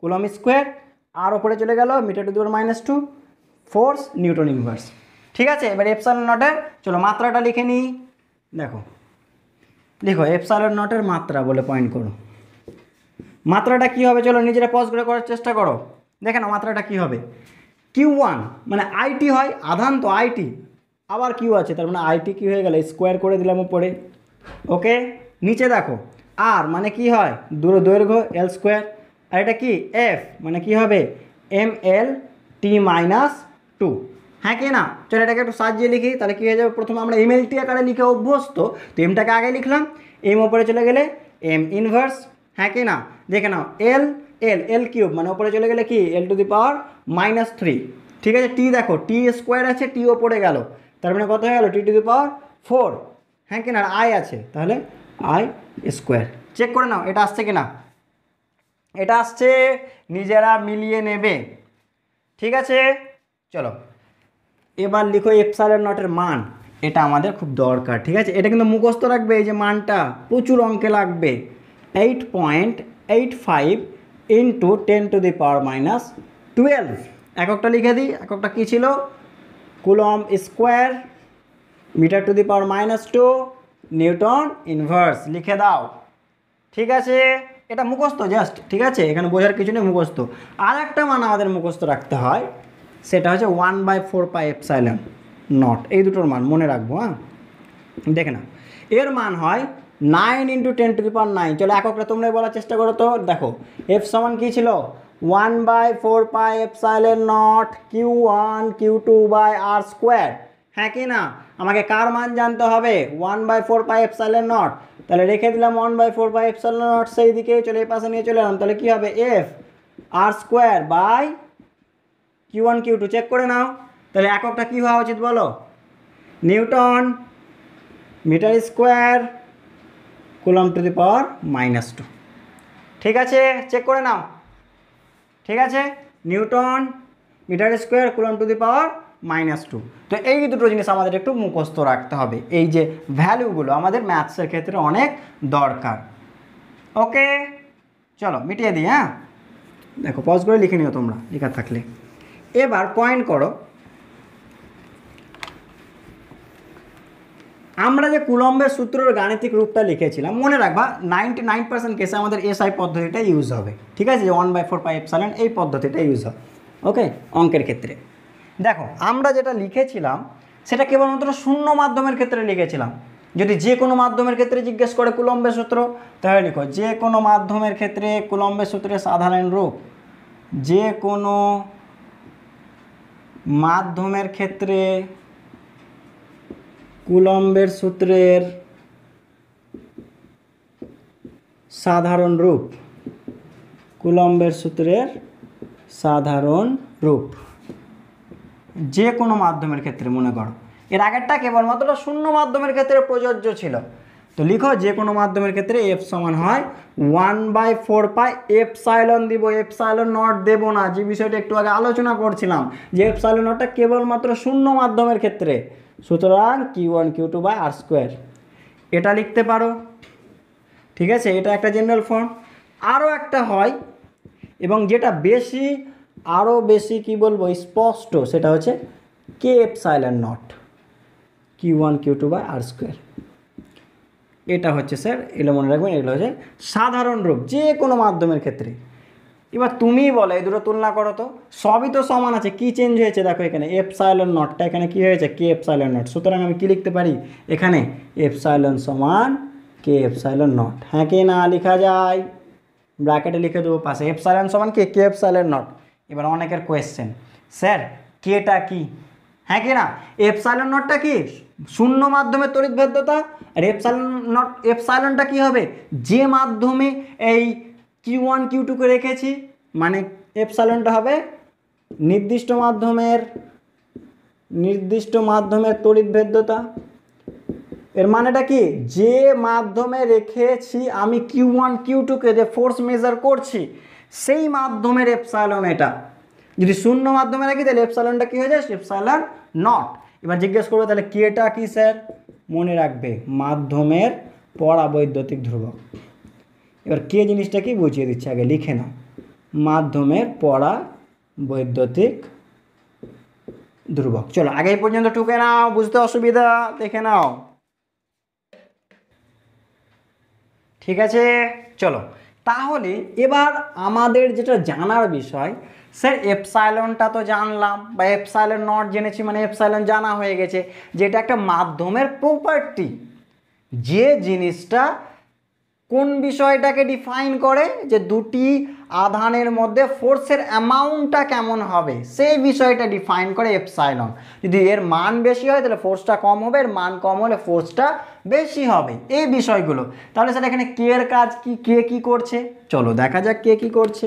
কুলম স্কোয়ার আর ওপরে চলে গেল মিটার টু দুয়ার minus two force newton inverse ঠিক আছে এবার এফসাইলন নটের চলো মাত্রাটা লিখে নিই দেখো লিখো এফসাইলন নটের মাত্রা বলে পয়েন্ট করো মাত্রাটা কি হবে চলো নিজেরা পজ করে করার চেষ্টা করো দেখে না মাত্রাটা কি হবে কিউ ওয়ান মানে আইটি হয় আধান তো আইটি আবার কিউ আছে তার মানে আইটি কী হয়ে গেল স্কোয়ার করে দিলাম উপরে ওকে নিচে দেখো আর মানে কি হয় দূর দৈর্ঘ্য এল স্কোয়ার আর এটা কি এফ মানে কি হবে M L T minus two হ্যাঁ কি না চলো এটাকে একটু সাজিয়ে লিখি তাহলে কী হয়ে যাবে প্রথমে আমরা এম এল টি আকারে লিখে অভ্যস্ত তো এমটাকে আগে লিখলাম এম ওপরে চলে গেলে এম ইনভার্স হ্যাঁ কি না দেখে নাও এল এল এল কিউব মানে ওপরে চলে গেলে কি L to the power minus three ঠিক আছে টি দেখো টি স্কোয়ার আছে টিও পড়ে গেল তার মানে কত হয়ে গেল টি টু দি পাওয়ার ফোর হ্যাঁ কিনা আর আই আছে তাহলে আই স্কোয়ার চেক করে নাও এটা আসছে কিনা এটা আসছে নিজেরা মিলিয়ে নেবে ঠিক আছে চলো এবার লিখো এফসালের নটের মান এটা আমাদের খুব দরকার ঠিক আছে এটা কিন্তু মুখস্থ রাখবে এই যে মানটা প্রচুর অঙ্কে লাগবে eight point eight five into ten to the power minus twelve এককটা লিখে দিই এককটা কী ছিল coulomb square metre to the power minus two newton inverse লিখে দাও ঠিক আছে এটা মুখস্থ জাস্ট ঠিক আছে এখানে বোঝার কিছু নেই মুখস্থ আর একটা মান আমাদের মুখস্থ রাখতে হয় সেটা হচ্ছে one by four pi epsilon naught এই দুটোর মান মনে রাখবো হ্যাঁ দেখে না এর মান হয় nine into ten to the power nine চলো এককটা তোমরাই বলার চেষ্টা করো তো দেখো এফ সমান কী ছিল one by four pi epsilon naught Q one Q two by R square হ্যাঁ কি না আমাকে কার মান জানতে হবে one by four pi epsilon naught তাহলে রেখে দিলাম one by four by epsilon naught সেই দিকে চলে এই পাশে নিয়ে চলে এলাম তাহলে কী হবে F r square by q one Q two check করে নাও তাহলে এককটা কী হওয়া উচিত বলো newton metre square coulomb to the power minus two ঠিক আছে চেক করে নাও ঠিক আছে newton metre square coulomb to the power minus two তো এই দুটো জিনিস আমাদের একটু মুখস্থ রাখতে হবে এই যে ভ্যালুগুলো আমাদের ম্যাথসের ক্ষেত্রে অনেক দরকার ওকে চলো মিটিয়ে দিই হ্যাঁ দেখো পজ করে লিখে নিও তোমরা লেখা থাকলে এবার পয়েন্ট করো আমরা যে কুলম্বের সূত্রের গাণিতিক রূপটা লিখেছিলাম মনে রাখবা নাইনটি নাইন পার্সেন্ট কেসে আমাদের এসআই পদ্ধতিটা ইউজ হবে ঠিক আছে যে one by four pi epsilon এই পদ্ধতিটা ইউজ হবে ওকে অঙ্কের ক্ষেত্রে দেখো আমরা যেটা লিখেছিলাম সেটা কেবলমাত্র শূন্য মাধ্যমের ক্ষেত্রে লিখেছিলাম যদি যে কোনো মাধ্যমের ক্ষেত্রে জিজ্ঞেস করে কুলম্বের সূত্র তাহলে লিখো যে কোনো মাধ্যমের ক্ষেত্রে কুলম্বের সূত্রের সাধারণ রূপ যে কোনো মাধ্যমের ক্ষেত্রে কুলম্বের সূত্রের সাধারণ রূপ কুলম্বের সূত্রের সাধারণ রূপ যে কোনো মাধ্যমের ক্ষেত্রে মনে করো এর আগেরটা কেবলমাত্র শূন্য মাধ্যমের ক্ষেত্রে প্রযোজ্য ছিল তো লিখো যে কোনো মাধ্যমের ক্ষেত্রে এফ সমান হয় one by four pi epsilon দিব এফ সাইলন নট দেব না যে বিষয়টা একটু আগে আলোচনা করছিলাম যে এফ সাইলন নটটা কেবলমাত্র শূন্য মাধ্যমের ক্ষেত্রে সুতরাং q one Q two by R square এটা লিখতে পারো ঠিক আছে এটা একটা জেনারেল ফর্ম আরও একটা হয় এবং যেটা বেশি আরও বেশি কি বলবো স্পষ্ট সেটা হচ্ছে K epsilon naught Q one Q two by R square এটা হচ্ছে স্যার এগুলো মনে রাখবেন এগুলো হচ্ছে সাধারণ রূপ যে কোনো মাধ্যমের ক্ষেত্রে এবার তুমি বলো এই দুটো তুলনা করো তো সবই তো সমান আছে কি চেঞ্জ হয়েছে দেখো এখানে এফ সাইলন নটটা এখানে কি হয়েছে কে এফ নট সুতরাং আমি কি লিখতে পারি এখানে এফ সাইলন সমান কে এফ নট হ্যাঁ কে না লেখা যায় ব্র্যাকেটে লিখে দেবো পাশে এফ সাইলেন সমান K K epsilon naught এবার অনেকের কোয়েশ্চেন স্যার কেটা কি হ্যাঁ কি না এফ সাইলন নটটা কি শূন্য মাধ্যমে তড়িৎ ভেদ্যতা আর এফ সাইলন নট এফ সাইলনটা কী হবে যে মাধ্যমে এই কিউ ওয়ান কিউ টুকে রেখেছি মানে এপসালনটা হবে নির্দিষ্ট মাধ্যমের নির্দিষ্ট মাধ্যমের তড়িৎভেদ্যতা এর মানেটা কি যে মাধ্যমে রেখেছি আমি কিউ ওয়ান কিউ টুকে যে ফোর্স মেজার করছি সেই মাধ্যমের এপসালন এটা যদি শূন্য মাধ্যমে রাখি তাহলে এপসালনটা কী হয়ে যায় এপসালন নট এবার জিজ্ঞেস করবে তাহলে কেটা কী স্যার মনে রাখবে মাধ্যমের পরাবৈদ্যুতিক ধ্রুবক এবার কে জিনিসটাকে বুঝিয়ে দিচ্ছে আগে লিখে নাও মাধ্যমের পড়া বৈদ্যুতিক ধ্রুবক চলো আগে পর্যন্ত টুকে নাও বুঝতে অসুবিধা দেখে নাও ঠিক আছে চলো তাহলে এবার আমাদের যেটা জানার বিষয় স্যার এফসাইলনটা তো জানলাম বা এফসাইলন নট জেনেছি মানে এফসাইলন জানা হয়ে গেছে যেটা একটা মাধ্যমের প্রপার্টি যে জিনিসটা কোন বিষয়টাকে ডিফাইন করে যে দুটি আধানের মধ্যে ফোর্সের অ্যামাউন্টটা কেমন হবে সেই বিষয়টা ডিফাইন করে এফসাইলন যদি এর মান বেশি হয় তাহলে ফোর্সটা কম হবে এর মান কম হলে ফোর্সটা বেশি হবে এই বিষয়গুলো তাহলে স্যার এখানে কে এর কাজ কি কে কি করছে চলো দেখা যাক কে কি করছে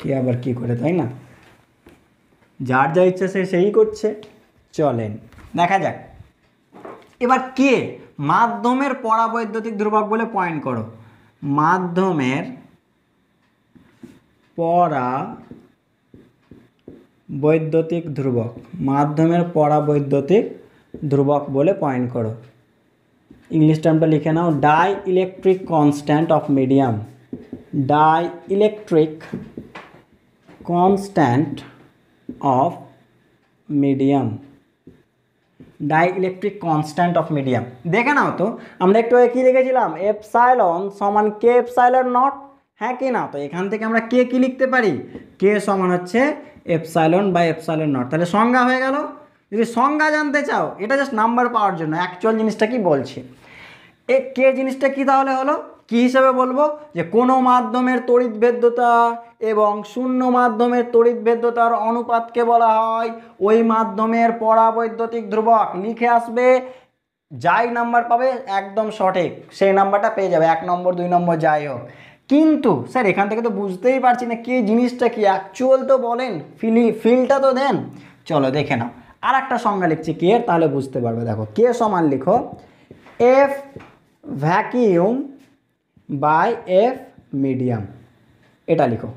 কে আবার কি করে তাই না যার যা ইচ্ছা সে সেই করছে চলেন দেখা যাক এবার কে মাধ্যমের পরাবৈদ্যুতিক ধ্রুবক বলে পয়েন্ট করো মাধ্যমের পরা বৈদ্যুতিক ধ্রুবক মাধ্যমের পরা বৈদ্যুতিক ধ্রুবক বলে পয়েন্ট করো ইংলিশ টার্মটা লিখে নাও dielectric constant of medium dielectric constant of medium dielectric constant of medium দেখে নাও তো আমরা একটু কী লিখেছিলাম সাইলন সমান কে সাইলন নট হ্যাঁ কি না তো এখান থেকে আমরা কে কী লিখতে পারি কে সমান হচ্ছে সাইলন বা এফসাইলন নট তাহলে সংজ্ঞা হয়ে গেল যদি সংজ্ঞা জানতে চাও এটা জাস্ট নাম্বার পাওয়ার জন্য অ্যাকচুয়াল জিনিসটা কি বলছে এ কে জিনিসটা কি তাহলে হলো কি হিসাবে বলবো যে কোনো মাধ্যমের তড়িৎ ভেদ্যতা এবং শূন্য মাধ্যমের তড়িৎ ভেদ্যতার অনুপাতকে বলা হয় ওই মাধ্যমের পরাবৈদ্যুতিক ধ্রুবক লিখে আসবে যাই নাম্বার পাবে একদম সঠিক সেই নাম্বারটা পেয়ে যাবে এক নম্বর দুই নম্বর যাই হোক কিন্তু স্যার এখান থেকে তো বুঝতেই পারছি না কি জিনিসটা কি অ্যাকচুয়াল তো বলেন ফিলি ফিলটা তো দেন চলো দেখে নাও আর একটা সংজ্ঞা লিখছি কে তাহলে বুঝতে পারবে দেখো কে সমান লিখো F vacuum by F medium এটা লিখো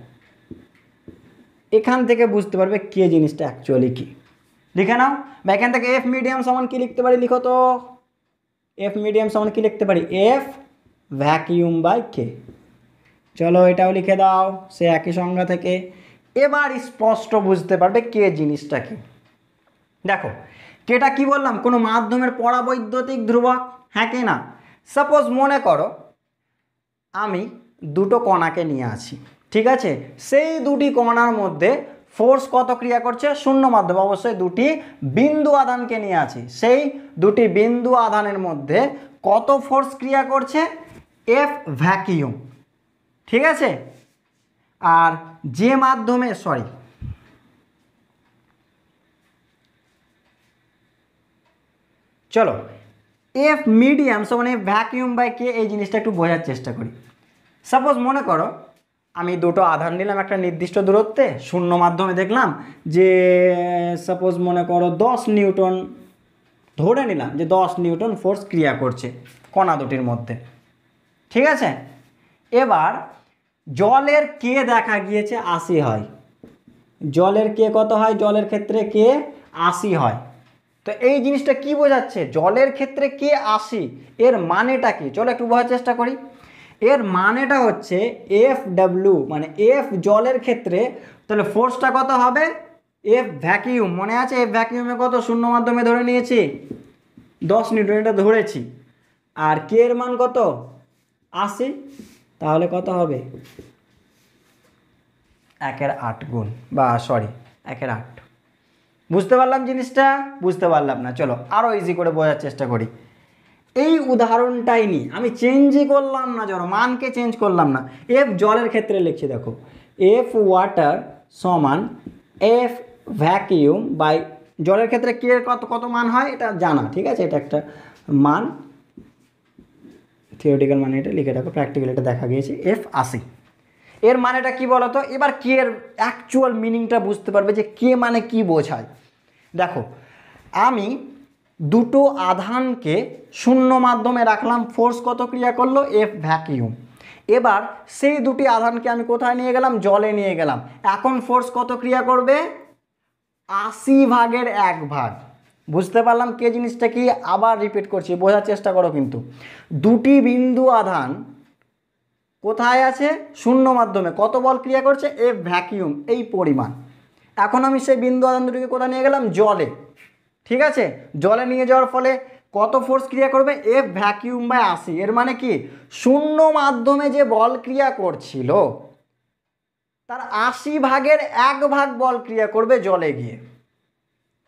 এখান থেকে বুঝতে পারবে কে জিনিসটা অ্যাকচুয়ালি কী লিখে নাও বা এখান থেকে এফ মিডিয়াম সমান কী লিখতে পারি লিখো তো এফ মিডিয়াম সমান কী লিখতে পারি এফ ভ্যাকিউম বাই কে চলো এটাও লিখে দাও সে একই সংজ্ঞা থেকে এবার স্পষ্ট বুঝতে পারবে কে জিনিসটা কি দেখো কেটা কি বললাম কোনো মাধ্যমের পরাবৈদ্যুতিক ধ্রুবক হ্যাঁ কে না সাপোজ মনে করো আমি দুটো কণাকে নিয়ে আসি ঠিক আছে সেই দুটি কণার মধ্যে ফোর্স কত ক্রিয়া করছে শূন্য মাধ্যমে অবশ্যই দুটি বিন্দু আধানকে নিয়ে আছি সেই দুটি বিন্দু আধানের মধ্যে কত ফোর্স ক্রিয়া করছে এফ ভ্যাকিউম ঠিক আছে আর যে মাধ্যমে সরি চলো এফ মিডিয়াম সো মানে ভ্যাকিউম বাই কে এই জিনিসটা একটু বোঝার চেষ্টা করি সাপোজ মনে করো আমি দুটো আধার নিলাম একটা নির্দিষ্ট দূরত্বে শূন্য মাধ্যমে দেখলাম যে সাপোজ মনে করো দশ নিউটন ধরে নিলাম যে দশ নিউটন ফোর্স ক্রিয়া করছে কণা দুটির মধ্যে ঠিক আছে এবার জলের কে দেখা গিয়েছে আশি হয় জলের কে কত হয় জলের ক্ষেত্রে কে আশি হয় তো এই জিনিসটা কি বোঝাচ্ছে জলের ক্ষেত্রে কে আশি এর মানেটা কি চলো একটু বোঝার চেষ্টা করি এর মানেটা হচ্ছে এফ ডাব্লু মানে এফ জলের ক্ষেত্রে তাহলে ফোর্সটা কত হবে এফ ভ্যাকিউম মনে আছে এফ ভ্যাকিউমে কত শূন্য মাধ্যমে ধরে নিয়েছি দশ নিউটন এটা ধরেছি আর কে এর মান কত আশি তাহলে কত হবে একের আট গুণ বা সরি একের আট বুঝতে পারলাম জিনিসটা বুঝতে পারলাম না চলো আরও ইজি করে বোঝার চেষ্টা করি এই উদাহরণটাই নিই আমি চেঞ্জই করলাম না জল মানকে চেঞ্জ করলাম না এফ জলের ক্ষেত্রে লিখছি দেখো এফ ওয়াটার সমান এফ ভ্যাকিউম বাই জলের ক্ষেত্রে কে কত কত মান হয় এটা জানা ঠিক আছে এটা একটা মান থিওরিটিক্যাল মানে এটা লিখে রাখো প্র্যাকটিক্যাল এটা দেখা গিয়েছে এফ আসি এর মানেটা কি বলতো এবার কে এর অ্যাকচুয়াল মিনিংটা বুঝতে পারবে যে কে মানে কি বোঝায় দেখো আমি দুটো আধানকে শূন্য মাধ্যমে রাখলাম ফোর্স কত ক্রিয়া করলো এফ ভ্যাকিউম এবার সেই দুটি আধানকে আমি কোথায় নিয়ে গেলাম জলে নিয়ে গেলাম এখন ফোর্স কত ক্রিয়া করবে আশি ভাগের এক ভাগ বুঝতে পারলাম কে জিনিসটা কি আবার রিপিট করছি বোঝার চেষ্টা করো কিন্তু দুটি বিন্দু আধান কোথায় আছে শূন্য মাধ্যমে কত বল ক্রিয়া করছে এ ভ্যাকিউম এই পরিমাণ এখন আমি সেই বিন্দু আধান দুটিকে কোথায় নিয়ে গেলাম জলে ঠিক আছে জলে নিয়ে যাওয়ার ফলে কত ফোর্স ক্রিয়া করবে এফ ভ্যাকিউম বাই আসি এর মানে কি শূন্য মাধ্যমে যে বল ক্রিয়া করছিল তার আশি ভাগের এক ভাগ বল ক্রিয়া করবে জলে গিয়ে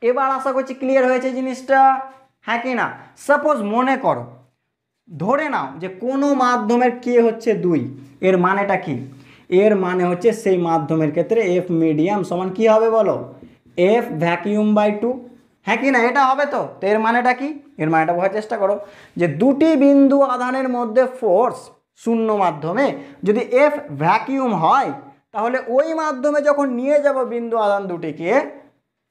এবার আশা করছি ক্লিয়ার হয়েছে জিনিসটা হ্যাঁ কি না সাপোজ মনে করো ধরে নাও যে কোনো মাধ্যমের কে হচ্ছে দুই এর মানেটা কি এর মানে হচ্ছে সেই মাধ্যমের ক্ষেত্রে এফ মিডিয়াম সমান কি হবে বলো এফ ভ্যাকিউম বাই টু হ্যাঁ কি না এটা হবে তো তো এর মানেটা কি এর মানেটা বোঝার চেষ্টা করো যে দুটি বিন্দু আধানের মধ্যে ফোর্স শূন্য মাধ্যমে যদি এফ ভ্যাকিউম হয় তাহলে ওই মাধ্যমে যখন নিয়ে যাব বিন্দু আধান দুটিকে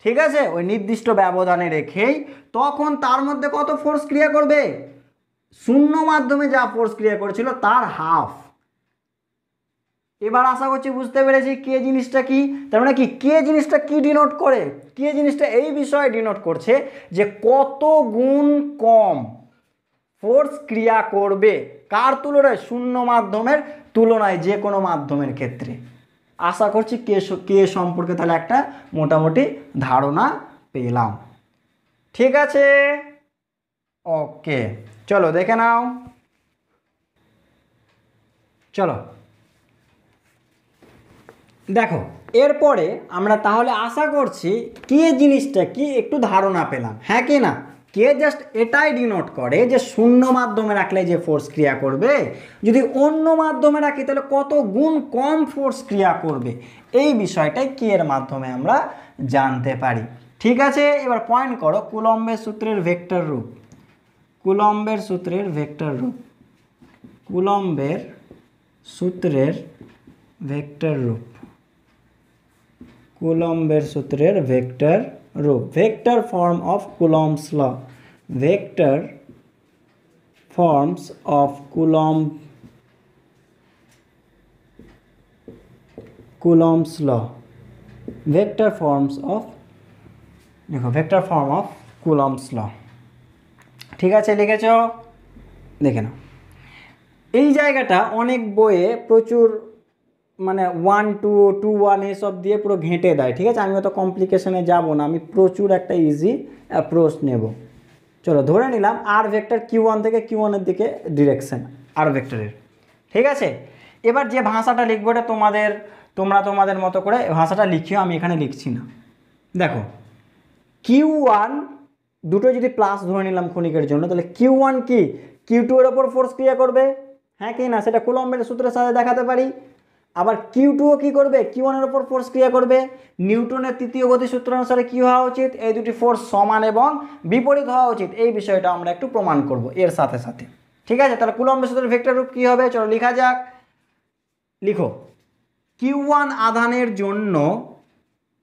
ঠিক আছে ওই নির্দিষ্ট ব্যবধানে রেখেই তখন তার মধ্যে কত ফোর্স ক্রিয়া করবে শূন্য মাধ্যমে যা ফোর্স ক্রিয়া করেছিল তার হাফ এবার আশা করছি বুঝতে পেরেছি কে জিনিসটা কি তার মানে কি কে জিনিসটা কি ডিনোট করে কে জিনিসটা এই বিষয়ে ডিনোট করছে যে কত গুণ কম ফোর্স ক্রিয়া করবে কার তুলনায় শূন্য মাধ্যমের তুলনায় যে কোনো মাধ্যমের ক্ষেত্রে আশা করছি কে কে সম্পর্কে তাহলে একটা মোটামুটি ধারণা পেলাম ঠিক আছে ওকে চলো দেখে নাও চলো দেখো এরপরে আমরা তাহলে আশা করছি কে জিনিসটা কি একটু ধারণা পেলাম হ্যাঁ কি না কে জাস্ট এটাই ডিনোট করে যে শূন্য মাধ্যমে রাখলে যে ফোর্স ক্রিয়া করবে যদি অন্য মাধ্যমে রাখি তাহলে কত গুণ কম ফোর্স ক্রিয়া করবে এই বিষয়টাই কে এর মাধ্যমে আমরা জানতে পারি ঠিক আছে এবার পয়েন্ট করো কুলম্বের সূত্রের ভেক্টর রূপ কুলম্বের সূত্রের ভেক্টর রূপ কুলম্বের সূত্রের ভেক্টর রূপ কুলম্বের সূত্রের ভেক্টর রূপ vector form of Coulomb's law vector forms of coulomb Coulomb's law vector forms of দেখো vector form of Coulomb's law ঠিক আছে লিখেছ দেখে নাও এই জায়গাটা অনেক বইয়ে প্রচুর মানে ওয়ান টু টু ওয়ান এসব দিয়ে পুরো ঘেঁটে দেয় ঠিক আছে আমি অত কমপ্লিকেশনে যাব না আমি প্রচুর একটা ইজি অ্যাপ্রোচ নেব চলো ধরে নিলাম আর ভেক্টর কিউ ওয়ান থেকে কিউ ওয়ানের দিকে ডিরেকশন আর ভেক্টরের ঠিক আছে এবার যে ভাষাটা লিখবো এটা তোমাদের তোমরা তোমাদের মতো করে ভাষাটা লিখিও আমি এখানে লিখছি না দেখো কিউ ওয়ান দুটো যদি প্লাস ধরে নিলাম ক্ষণিকের জন্য তাহলে কিউ ওয়ান কি কিউ টু এর ওপর ফোর্স ক্রিয়া করবে হ্যাঁ কি না সেটা কুলম্বের সূত্রের সাথে দেখাতে পারি আবার কিউ টুও কী করবে কিউ ওয়ানের ওপর ফোর্স ক্রিয়া করবে নিউটনের তৃতীয় গতিসূত্র অনুসারে কী হওয়া উচিত এই দুটি ফোর্স সমান এবং বিপরীত হওয়া উচিত এই বিষয়টা আমরা একটু প্রমাণ করব এর সাথে সাথে ঠিক আছে তাহলে কুলম্ব সূত্রের ভেক্টর রূপ কী হবে চলো লেখা যাক লিখো কিউ ওয়ান আধানের জন্য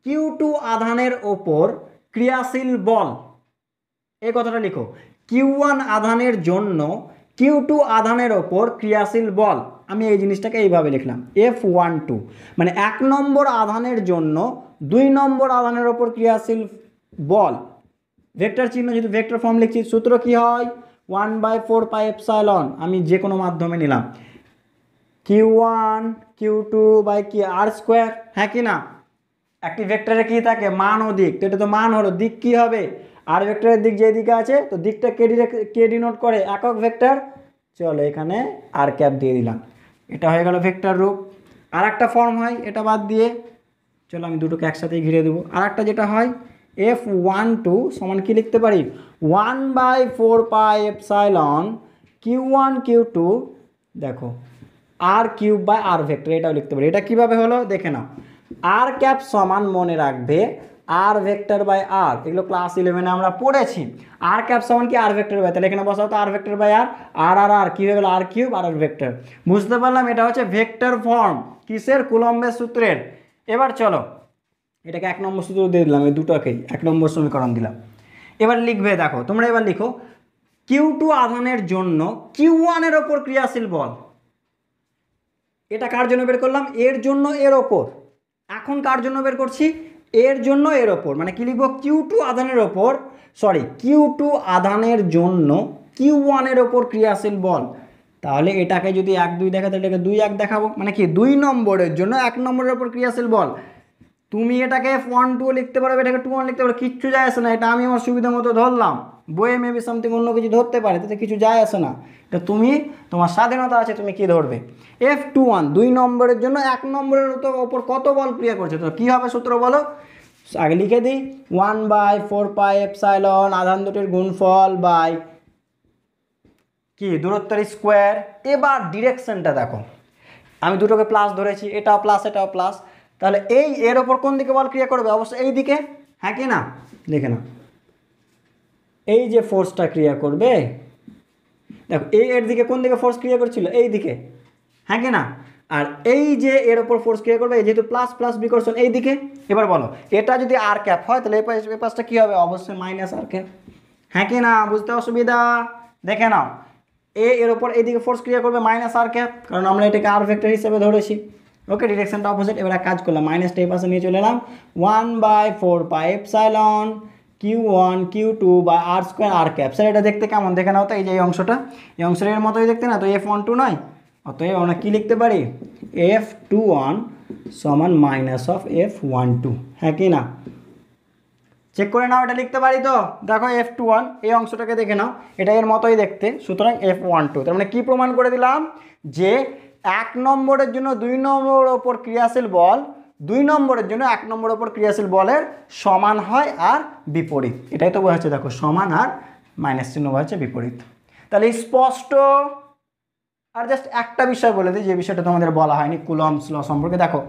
কিউ টু আধানের ওপর ক্রিয়াশীল বল এই কথাটা লিখো কিউ ওয়ান আধানের জন্য কিউ টু আধানের ওপর ক্রিয়াশীল বল আমি এই জিনিসটাকে এইভাবে লিখলাম এফ ওয়ান টু মানে এক নম্বর আধানের জন্য দুই নম্বর আধানের ওপর ক্রিয়াশীল বল ভেক্টর চিহ্ন যদি ভেক্টর ফর্ম লিখছি সূত্র কি হয় one by four pi epsilon আমি যে কোনো মাধ্যমে নিলাম q one Q two by কি আর স্কোয়ার হ্যাঁ কি না একটি ভেক্টরে কি থাকে মান ও দিক তো এটা তো মান হলো দিক কি হবে আর ভেক্টরের দিক যেদিকে আছে তো দিকটা কে কে ডিনোট করে একক ভেক্টর চলো এখানে আর ক্যাপ দিয়ে দিলাম এটা হয়ে গেল ভেক্টর রূপ আর একটা ফর্ম হয় এটা বাদ দিয়ে চলো আমি দুটোকে একসাথেই ঘিরে দেবো আর একটা যেটা হয় এফ ওয়ান টু সমান কি লিখতে পারি one by four pi epsilon q one Q two দেখো r cube by r vector এটাও লিখতে পারি এটা কিভাবে হলো দেখে নাও আর ক্যাপ সমান মনে রাখবে আর ভেক্টর বাই আর এগুলো ক্লাস ইলেভেনে আমরা পড়েছি আর ক্যাপ সমান কি আর ভেক্টর বাই তাহলে এখানে বসাও তো আর ভেক্টর বাই আর আর আর আর কী হয়ে গেল আর কিউব আর আর ভেক্টর বুঝতে পারলাম এটা হচ্ছে ভেক্টর ফর্ম কিসের কুলম্বের সূত্রের এবার চলো এটাকে এক নম্বর সূত্র দিয়ে দিলাম এই দুটোকেই এক নম্বর সমীকরণ দিলাম এবার লিখবে দেখো তোমরা এবার লিখো কিউ টু আধানের জন্য কিউ ওয়ানের ওপর ক্রিয়াশীল বল এটা কার জন্য বের করলাম এর জন্য এর ওপর এখন কার জন্য বের করছি এর জন্য এর ওপর মানে কী লিখব কিউ টু আধানের ওপর সরি কিউ টু আধানের জন্য কিউ ওয়ানের ওপর ক্রিয়াশীল বল তাহলে এটাকে যদি এক দুই তাহলে এটাকে দুই এক দেখাবো মানে কি দুই নম্বরের জন্য এক নম্বরের ওপর ক্রিয়াশীল বল তুমি এটাকে এফ ওয়ান টু লিখতে পারো এটাকে টু ওয়ান লিখতে পারো কিচ্ছু যায় আসে না এটা আমি আমার সুবিধা মতো ধরলাম বইয়ে মেবি সামথিং অন্য কিছু ধরতে পারে তাতে কিছু যায় আসে না এটা তুমি তোমার স্বাধীনতা আছে তুমি কি ধরবে এফ টু ওয়ান দুই নম্বরের জন্য এক নম্বরের তো ওপর কত বল ক্রিয়া করছে তো কী হবে সূত্র বলো আগে লিখে দিই one by four pi epsilon আধান দুটির গুণফল বাই কি দূরত্বের স্কোয়ার এবার ডিরেকশনটা দেখো আমি দুটোকে প্লাস ধরেছি এটা প্লাস এটাও প্লাস তাহলে এই এর ওপর কোন দিকে বল ক্রিয়া করবে অবশ্যই এই দিকে হ্যাঁ কি না দেখে না এই যে ফোর্সটা ক্রিয়া করবে দেখো এই এর দিকে কোন দিকে ফোর্স ক্রিয়া করছিল এই দিকে হ্যাঁ কি না আর এই যে এর ওপর ফোর্স ক্রিয়া করবে যেহেতু প্লাস প্লাস বিকর্ষণ এই দিকে এবার বলো এটা যদি আর ক্যাপ হয় তাহলে এই পাশটা কী হবে অবশ্যই মাইনাস আর ক্যাপ হ্যাঁ কি না বুঝতে অসুবিধা দেখে নাও এ এর ওপর এইদিকে ফোর্স ক্রিয়া করবে মাইনাস আর ক্যাপ কারণ আমরা এটাকে আর ভেক্টর হিসেবে ধরেছি ওকে ডিরেকশনটা অপোজিট এবার কাজ করলাম মাইনাসটা এই পাশে নিয়ে চলে এলাম one by four by epsilon q one Q two বা আর স্কোয়ার আর ক্যাপ স্যার এটা দেখতে কেমন দেখে নাও তো এই যে এই অংশটা এই অংশের এর মতোই দেখতে না তো এফ ওয়ান টু নয় অতএব আমরা কী লিখতে পারি এফ টু ওয়ান সমান minus of F one two হ্যাঁ কি না চেক করে নাও এটা লিখতে পারি তো দেখো এফ টু ওয়ান এই অংশটাকে দেখে নাও এটা এর মতোই দেখতে সুতরাং এফ ওয়ান টু তার মানে কী প্রমাণ করে দিলাম যে এক নম্বরের জন্য দুই নম্বর ওপর ক্রিয়াশীল বল দুই নম্বরের জন্য এক নম্বর ওপর ক্রিয়াশীল বলের সমান হয় আর বিপরীত এটাই তো বোঝাচ্ছে দেখো সমান আর মাইনাস চিহ্ন বোঝাচ্ছে বিপরীত তাহলে স্পষ্ট আর জাস্ট একটা বিষয় বলে দিই যে বিষয়টা তোমাদের বলা হয়নি কুলমস ল সম্পর্কে দেখো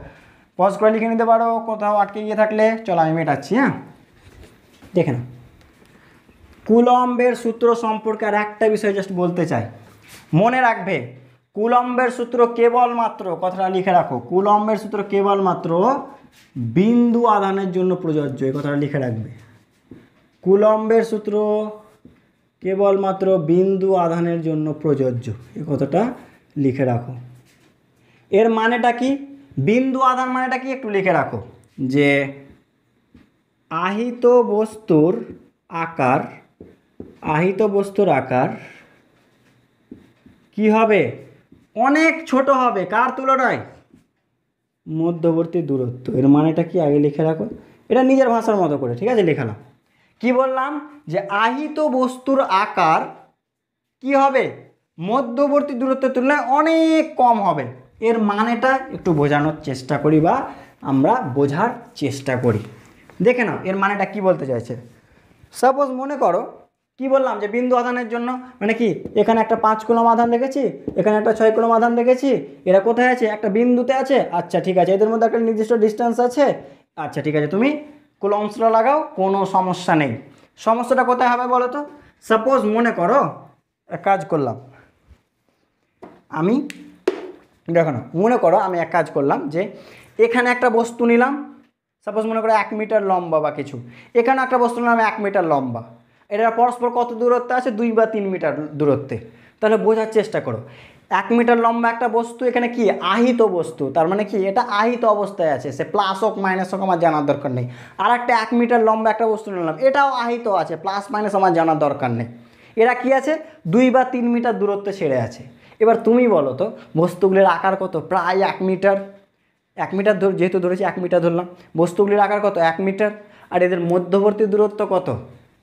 পজ করে লিখে নিতে পারো কোথাও আটকে গিয়ে থাকলে চলো আমি মেটাচ্ছি হ্যাঁ দেখে না কুলম্বের সূত্র সম্পর্কে আর একটা বিষয় জাস্ট বলতে চাই মনে রাখবে কুলম্বের সূত্র কেবলমাত্র কথাটা লিখে রাখো কুলম্বের সূত্র কেবলমাত্র বিন্দু আধানের জন্য প্রযোজ্য এই কথাটা লিখে রাখবে কুলম্বের সূত্র কেবলমাত্র বিন্দু আধানের জন্য প্রযোজ্য এই কথাটা লিখে রাখো এর মানেটা কি বিন্দু আধান মানেটা কি একটু লিখে রাখো যে আহিত বস্তুর আকার আহিত বস্তুর আকার কি হবে অনেক ছোট হবে কার তুলনায় মধ্যবর্তী দূরত্ব এর মানেটা কি আগে লিখে রাখো এটা নিজের ভাষার মতো করে ঠিক আছে লেখালাম কি বললাম যে আহিত বস্তুর আকার কি হবে মধ্যবর্তী দূরত্বের তুলনায় অনেক কম হবে এর মানেটা একটু বোঝানোর চেষ্টা করি বা আমরা বোঝার চেষ্টা করি দেখে নাও এর মানেটা কি বলতে চাইছে সাপোজ মনে করো কি বললাম যে বিন্দু আধানের জন্য মানে কি এখানে একটা পাঁচ কুলম আধান দেখেছি এখানে একটা ছয় কুলম আধান দেখেছি এরা কোথায় আছে একটা বিন্দুতে আছে আচ্ছা ঠিক আছে এদের মধ্যে একটা নির্দিষ্ট ডিস্টেন্স আছে আচ্ছা ঠিক আছে তুমি কুলমসটা লাগাও কোনো সমস্যা নেই সমস্যাটা কোথায় হবে বলো তো সাপোজ মনে করো এক কাজ করলাম আমি দেখো না মনে করো আমি এক কাজ করলাম যে এখানে একটা বস্তু নিলাম সাপোজ মনে করো এক মিটার লম্বা বা কিছু এখানে একটা বস্তু নিলাম এক মিটার লম্বা এটা পরস্পর কত দূরত্বে আছে দুই বা তিন মিটার দূরত্বে তাহলে বোঝার চেষ্টা করো এক মিটার লম্বা একটা বস্তু এখানে কি আহিত বস্তু তার মানে কি এটা আহিত অবস্থায় আছে সে প্লাস হোক মাইনাস হোক আমার জানার দরকার নেই আর একটা এক মিটার লম্বা একটা বস্তু নিলাম এটাও আহিত আছে প্লাস মাইনাস আমার জানার দরকার নেই এরা কি আছে দুই বা তিন মিটার দূরত্বে ছেড়ে আছে এবার তুমি বলো তো বস্তুগুলির আকার কত প্রায় এক মিটার এক মিটার ধর যেহেতু ধরেছি এক মিটার ধরলাম বস্তুগুলির আকার কত এক মিটার আর এদের মধ্যবর্তী দূরত্ব কত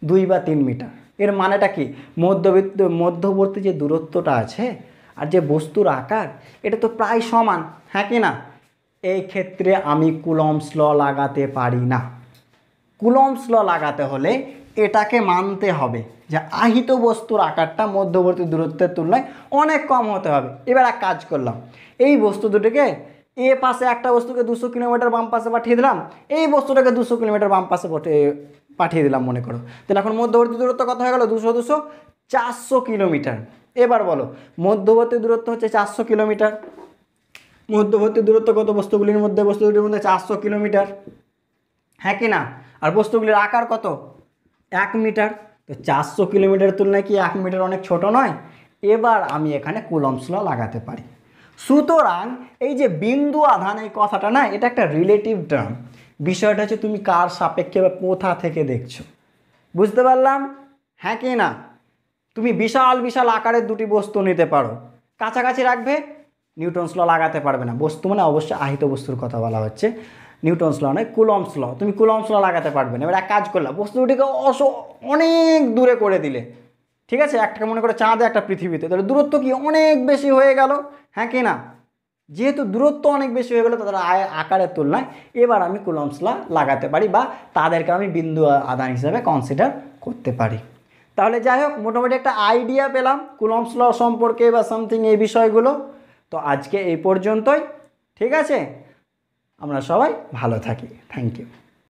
দুই বা তিন মিটার এর মানেটা কি মধ্যবিত্ত মধ্যবর্তী যে দূরত্বটা আছে আর যে বস্তুর আকার এটা তো প্রায় সমান হ্যাঁ কি না এই ক্ষেত্রে আমি কুলমস ল লাগাতে পারি না কুলমস ল লাগাতে হলে এটাকে মানতে হবে যে আহিত বস্তুর আকারটা মধ্যবর্তী দূরত্বের তুলনায় অনেক কম হতে হবে এবার এক কাজ করলাম এই বস্তু দুটিকে এ পাশে একটা বস্তুকে দুশো কিলোমিটার বাম পাশে পাঠিয়ে দিলাম এই বস্তুটাকে দুশো কিলোমিটার বাম পাশে পাঠিয়ে দিলাম মনে করো তাহলে এখন মধ্যবর্তী দূরত্ব কত হয়ে গেলো দুশো দুশো চারশো কিলোমিটার এবার বলো মধ্যবর্তী দূরত্ব হচ্ছে চারশো কিলোমিটার মধ্যবর্তী দূরত্ব কত বস্তুগুলির মধ্যে বস্তুগুলির মধ্যে চারশো কিলোমিটার হ্যাঁ কি না আর বস্তুগুলির আকার কত এক মিটার তো চারশো কিলোমিটার তুলনায় কি এক মিটার অনেক ছোট নয় এবার আমি এখানে কুলমসলা লাগাতে পারি সুতরাং এই যে বিন্দু আধান এই কথাটা না এটা একটা রিলেটিভ টার্ম বিষয়টা হচ্ছে তুমি কার সাপেক্ষে বা কোথা থেকে দেখছো বুঝতে পারলাম হ্যাঁ কি না তুমি বিশাল বিশাল আকারের দুটি বস্তু নিতে পারো কাছাকাছি রাখবে নিউটনস ল লাগাতে পারবে না বস্তু মানে অবশ্যই আহিত বস্তুর কথা বলা হচ্ছে নিউটনস ল নয় কুলমস ল তুমি কুলমস ল লাগাতে পারবে না এবার এক কাজ করলাম বস্তু দুটিকে অস অনেক দূরে করে দিলে ঠিক আছে একটা মনে করো চাঁদে একটা পৃথিবীতে তাহলে দূরত্ব কি অনেক বেশি হয়ে গেল হ্যাঁ কি না যেহেতু দূরত্ব অনেক বেশি হয়ে গেলো তাদের আয় আকারের তুলনায় এবার আমি কুলমসলা লাগাতে পারি বা তাদেরকে আমি বিন্দু আদান হিসাবে কনসিডার করতে পারি তাহলে যাই হোক মোটামুটি একটা আইডিয়া পেলাম কুলমসল সম্পর্কে বা সামথিং এই বিষয়গুলো তো আজকে এই পর্যন্তই ঠিক আছে আমরা সবাই ভালো থাকি থ্যাংক ইউ